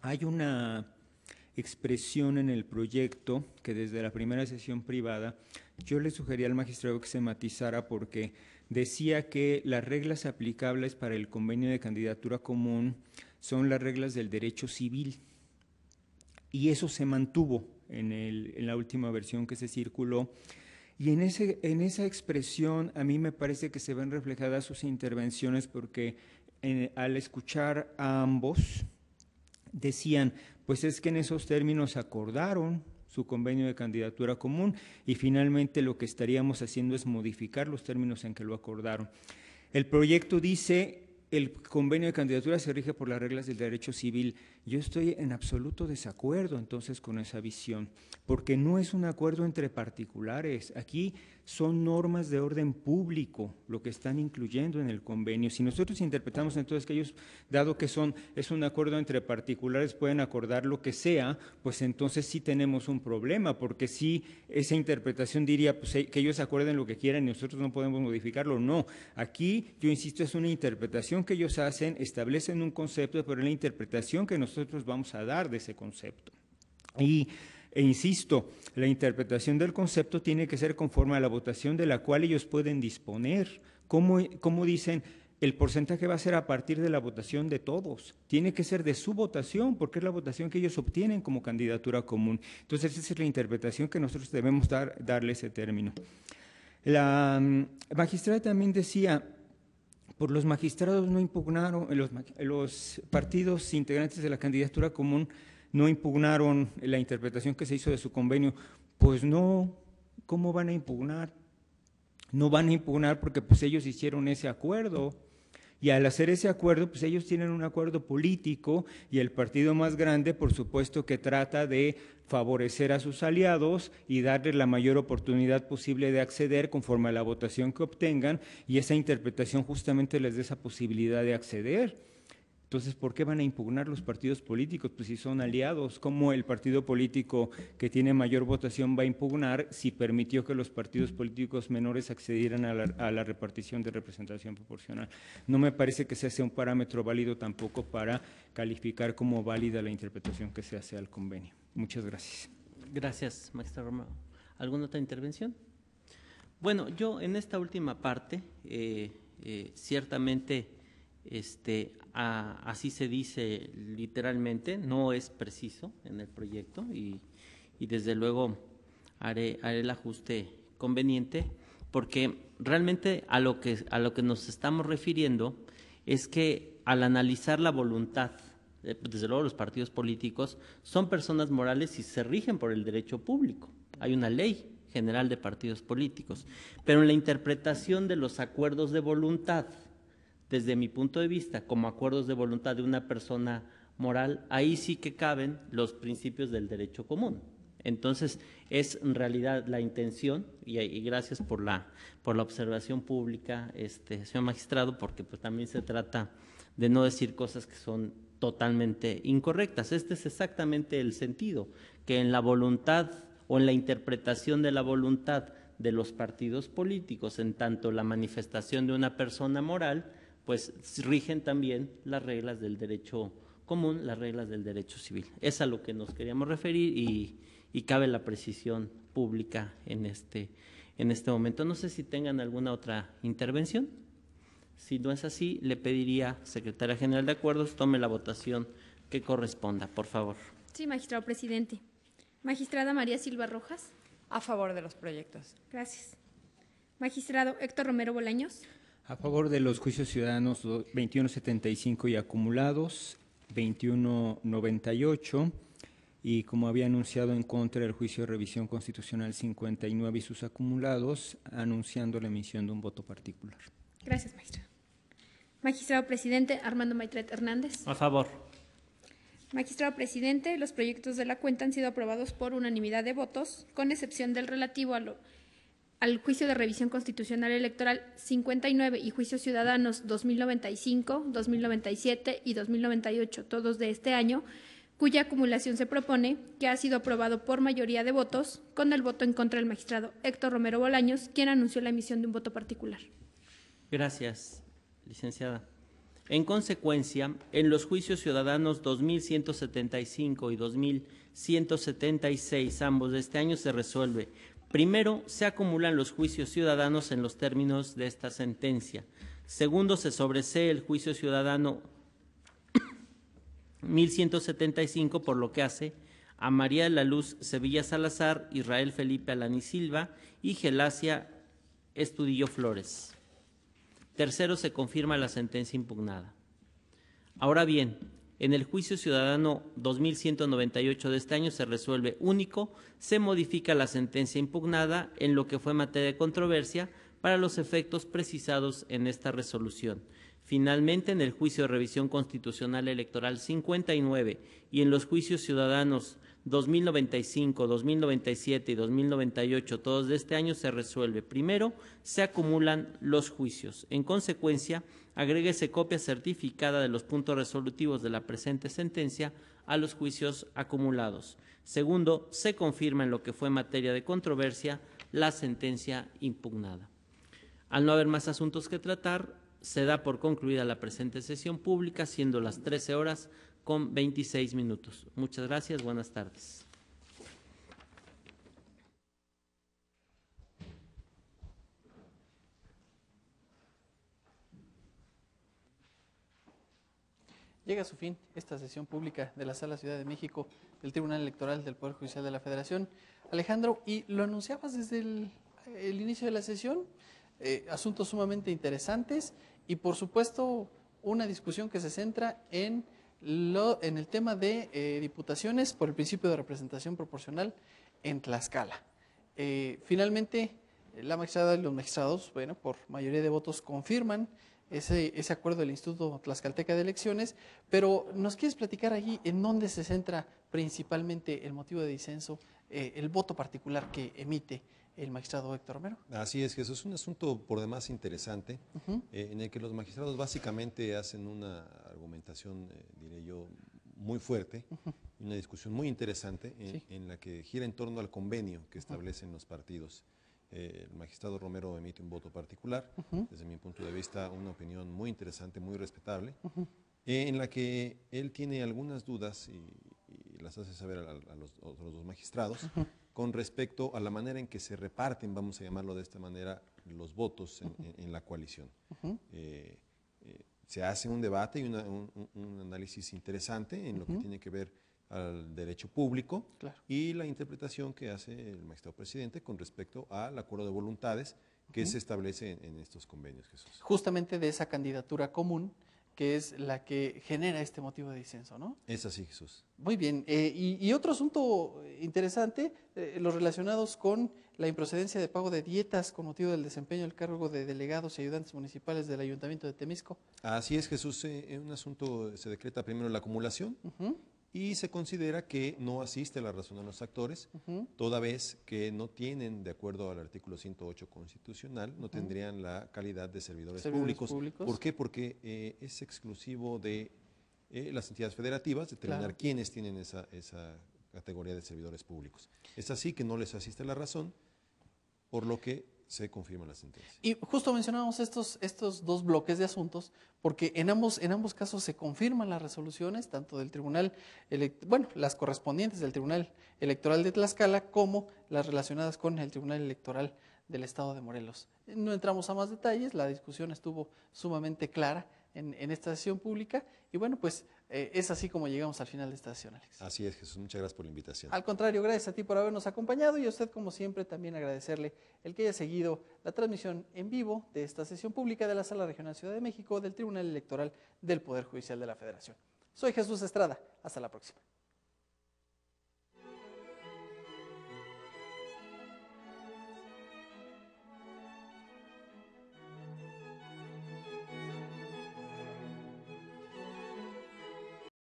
S7: Hay una expresión en el proyecto que desde la primera sesión privada yo le sugería al magistrado que se matizara porque decía que las reglas aplicables para el convenio de candidatura común son las reglas del derecho civil y eso se mantuvo en, la última versión que se circuló. Y en, ese, en esa expresión a mí me parece que se ven reflejadas sus intervenciones porque eh, al escuchar a ambos decían, pues es que en esos términos acordaron su convenio de candidatura común y finalmente lo que estaríamos haciendo es modificar los términos en que lo acordaron. El proyecto dice, el convenio de candidatura se rige por las reglas del derecho civil. Yo estoy en absoluto desacuerdo entonces con esa visión, porque no es un acuerdo entre particulares. Aquí son normas de orden público lo que están incluyendo en el convenio. Si nosotros interpretamos entonces que ellos, dado que son, es un acuerdo entre particulares, pueden acordar lo que sea, pues entonces sí tenemos un problema, porque si esa interpretación diría pues, eh, que ellos acuerden lo que quieran y nosotros no podemos modificarlo. No, aquí yo insisto, es una interpretación que ellos hacen, establecen un concepto, pero la interpretación que nosotros nosotros vamos a dar de ese concepto. Y, e insisto, la interpretación del concepto tiene que ser conforme a la votación de la cual ellos pueden disponer. como cómo dicen? el porcentaje va a ser a partir de la votación de todos. Tiene que ser de su votación, porque es la votación que ellos obtienen como candidatura común. Entonces, esa es la interpretación que nosotros debemos dar, darle ese término. La mm, magistrada también decía, por los magistrados no impugnaron, eh, eh, los, partidos integrantes de la candidatura común no impugnaron la interpretación que se hizo de su convenio. Pues no, ¿cómo van a impugnar? No van a impugnar porque pues ellos hicieron ese acuerdo. Y al hacer ese acuerdo, pues ellos tienen un acuerdo político y el partido más grande, por supuesto, que trata de favorecer a sus aliados y darles la mayor oportunidad posible de acceder conforme a la votación que obtengan y esa interpretación justamente les da esa posibilidad de acceder. Entonces, ¿por qué van a impugnar los partidos políticos? Pues si son aliados, ¿cómo el partido político que tiene mayor votación va a impugnar si permitió que los partidos políticos menores accedieran a la, repartición de representación proporcional? No me parece que sea un parámetro válido tampoco para calificar como válida la interpretación que se hace al convenio. Muchas gracias.
S4: Gracias, maestra Romero. ¿Alguna otra intervención? Bueno, yo en esta última parte, eh, eh, ciertamente este, así se dice literalmente, no es preciso en el proyecto y, desde luego haré, el ajuste conveniente porque realmente a lo, que, a lo que nos estamos refiriendo es que al analizar la voluntad, eh, desde luego los partidos políticos son personas morales y se rigen por el derecho público. Hay una ley general de partidos políticos, pero en la interpretación de los acuerdos de voluntad, desde mi punto de vista, como acuerdos de voluntad de una persona moral, ahí sí que caben los principios del derecho común. Entonces, es en realidad la intención, y, gracias por la, por la observación pública, este, señor magistrado, porque pues, también se trata de no decir cosas que son totalmente incorrectas. Este es exactamente el sentido, que en la voluntad o en la interpretación de la voluntad de los partidos políticos, en tanto la manifestación de una persona moral, pues rigen también las reglas del derecho común, las reglas del derecho civil. Es a lo que nos queríamos referir y, cabe la precisión pública en este, en este momento. No sé si tengan alguna otra intervención. Si no es así, le pediría, secretaria general de Acuerdos, tome la votación que corresponda, por favor.
S3: Sí, magistrado presidente. Magistrada María Silva Rojas. A favor de los proyectos. Gracias. Magistrado Héctor Romero Bolaños.
S7: A favor de los juicios ciudadanos 2175 y acumulados 2198 y como había anunciado en contra del juicio de revisión constitucional 59 y sus acumulados, anunciando la emisión de un voto particular.
S3: Gracias, magistrado. Magistrado presidente Armando Maitret Hernández. A favor. Magistrado presidente, los proyectos de la cuenta han sido aprobados por unanimidad de votos, con excepción del relativo a lo al juicio de revisión constitucional electoral 59 y juicios ciudadanos 2095, 2097 y 2098, todos de este año, cuya acumulación se propone, que ha sido aprobado por mayoría de votos, con el voto en contra del magistrado Héctor Romero Bolaños, quien anunció la emisión de un voto particular.
S4: Gracias, licenciada. En consecuencia, en los juicios ciudadanos 2175 y 2176, ambos de este año, se resuelve Primero, se acumulan los juicios ciudadanos en los términos de esta sentencia. Segundo, se sobresee el juicio ciudadano 1175 por lo que hace a María de la Luz Sevilla Salazar, Israel Felipe Alani Silva y Gelacia Estudillo Flores. Tercero, se confirma la sentencia impugnada. Ahora bien, en el juicio ciudadano 2198 de este año se resuelve único, se modifica la sentencia impugnada en lo que fue materia de controversia para los efectos precisados en esta resolución. Finalmente, en el juicio de revisión constitucional electoral 59 y en los juicios ciudadanos 2095, 2097 y 2098, todos de este año, se resuelve. Primero, se acumulan los juicios. En consecuencia, agréguese copia certificada de los puntos resolutivos de la presente sentencia a los juicios acumulados. Segundo, se confirma en lo que fue materia de controversia la sentencia impugnada. Al no haber más asuntos que tratar, se da por concluida la presente sesión pública, siendo las 13 horas con 26 minutos. Muchas gracias, buenas tardes.
S1: Llega a su fin esta sesión pública de la Sala Ciudad de México del Tribunal Electoral del Poder Judicial de la Federación. Alejandro, y lo anunciabas desde el, inicio de la sesión, eh, asuntos sumamente interesantes y por supuesto una discusión que se centra en en el tema de eh, diputaciones por el principio de representación proporcional en Tlaxcala. Eh, finalmente, la magistrada y los magistrados, bueno, por mayoría de votos confirman ese, acuerdo del Instituto Tlaxcalteca de Elecciones, pero ¿nos quieres platicar allí en dónde se centra principalmente el motivo de disenso, eh, el voto particular que emite el magistrado Héctor Romero.
S2: Así es, que eso Es un asunto por demás interesante, eh, en el que los magistrados básicamente hacen una argumentación, eh, diré yo, muy fuerte, una discusión muy interesante, eh, en, la que gira en torno al convenio que establecen los partidos. el magistrado Romero emite un voto particular, desde mi punto de vista una opinión muy interesante, muy respetable, en la que él tiene algunas dudas y, las hace saber a los dos magistrados con respecto a la manera en que se reparten, vamos a llamarlo de esta manera, los votos en, la coalición. Eh, eh, se hace un debate y un, análisis interesante en lo que tiene que ver al derecho público y la interpretación que hace el magistrado presidente con respecto al acuerdo de voluntades que se establece en, estos convenios,
S1: Justamente de esa candidatura común que es la que genera este motivo de disenso, ¿no?
S2: Es así, Jesús.
S1: Muy bien. Eh, y, otro asunto eh, interesante, eh, los relacionados con la improcedencia de pago de dietas con motivo del desempeño del cargo de delegados y ayudantes municipales del Ayuntamiento de Temisco.
S2: Así es, Jesús. un asunto se decreta primero la acumulación, y se considera que no asiste la razón a los actores, toda vez que no tienen, de acuerdo al artículo 108 constitucional, no tendrían la calidad de servidores, públicos? ¿Por qué? Porque eh, es exclusivo de eh, las entidades federativas determinar quiénes tienen esa, esa categoría de servidores públicos. Es así que no les asiste la razón, por lo que se confirma la sentencia.
S1: Y justo mencionamos estos, estos dos bloques de asuntos, porque en ambos, en ambos casos se confirman las resoluciones, tanto del Tribunal, bueno, las correspondientes del Tribunal Electoral de Tlaxcala, como las relacionadas con el Tribunal Electoral del Estado de Morelos. No entramos a más detalles, la discusión estuvo sumamente clara en, en esta sesión pública, y bueno, pues eh, es así como llegamos al final de esta sesión, Alex.
S2: Así es, Jesús. Muchas gracias por la invitación. Al
S1: contrario, gracias a ti por habernos acompañado y a usted, como siempre, también agradecerle el que haya seguido la transmisión en vivo de esta sesión pública de la Sala Regional Ciudad de México del Tribunal Electoral del Poder Judicial de la Federación. Soy Jesús Estrada. Hasta la próxima.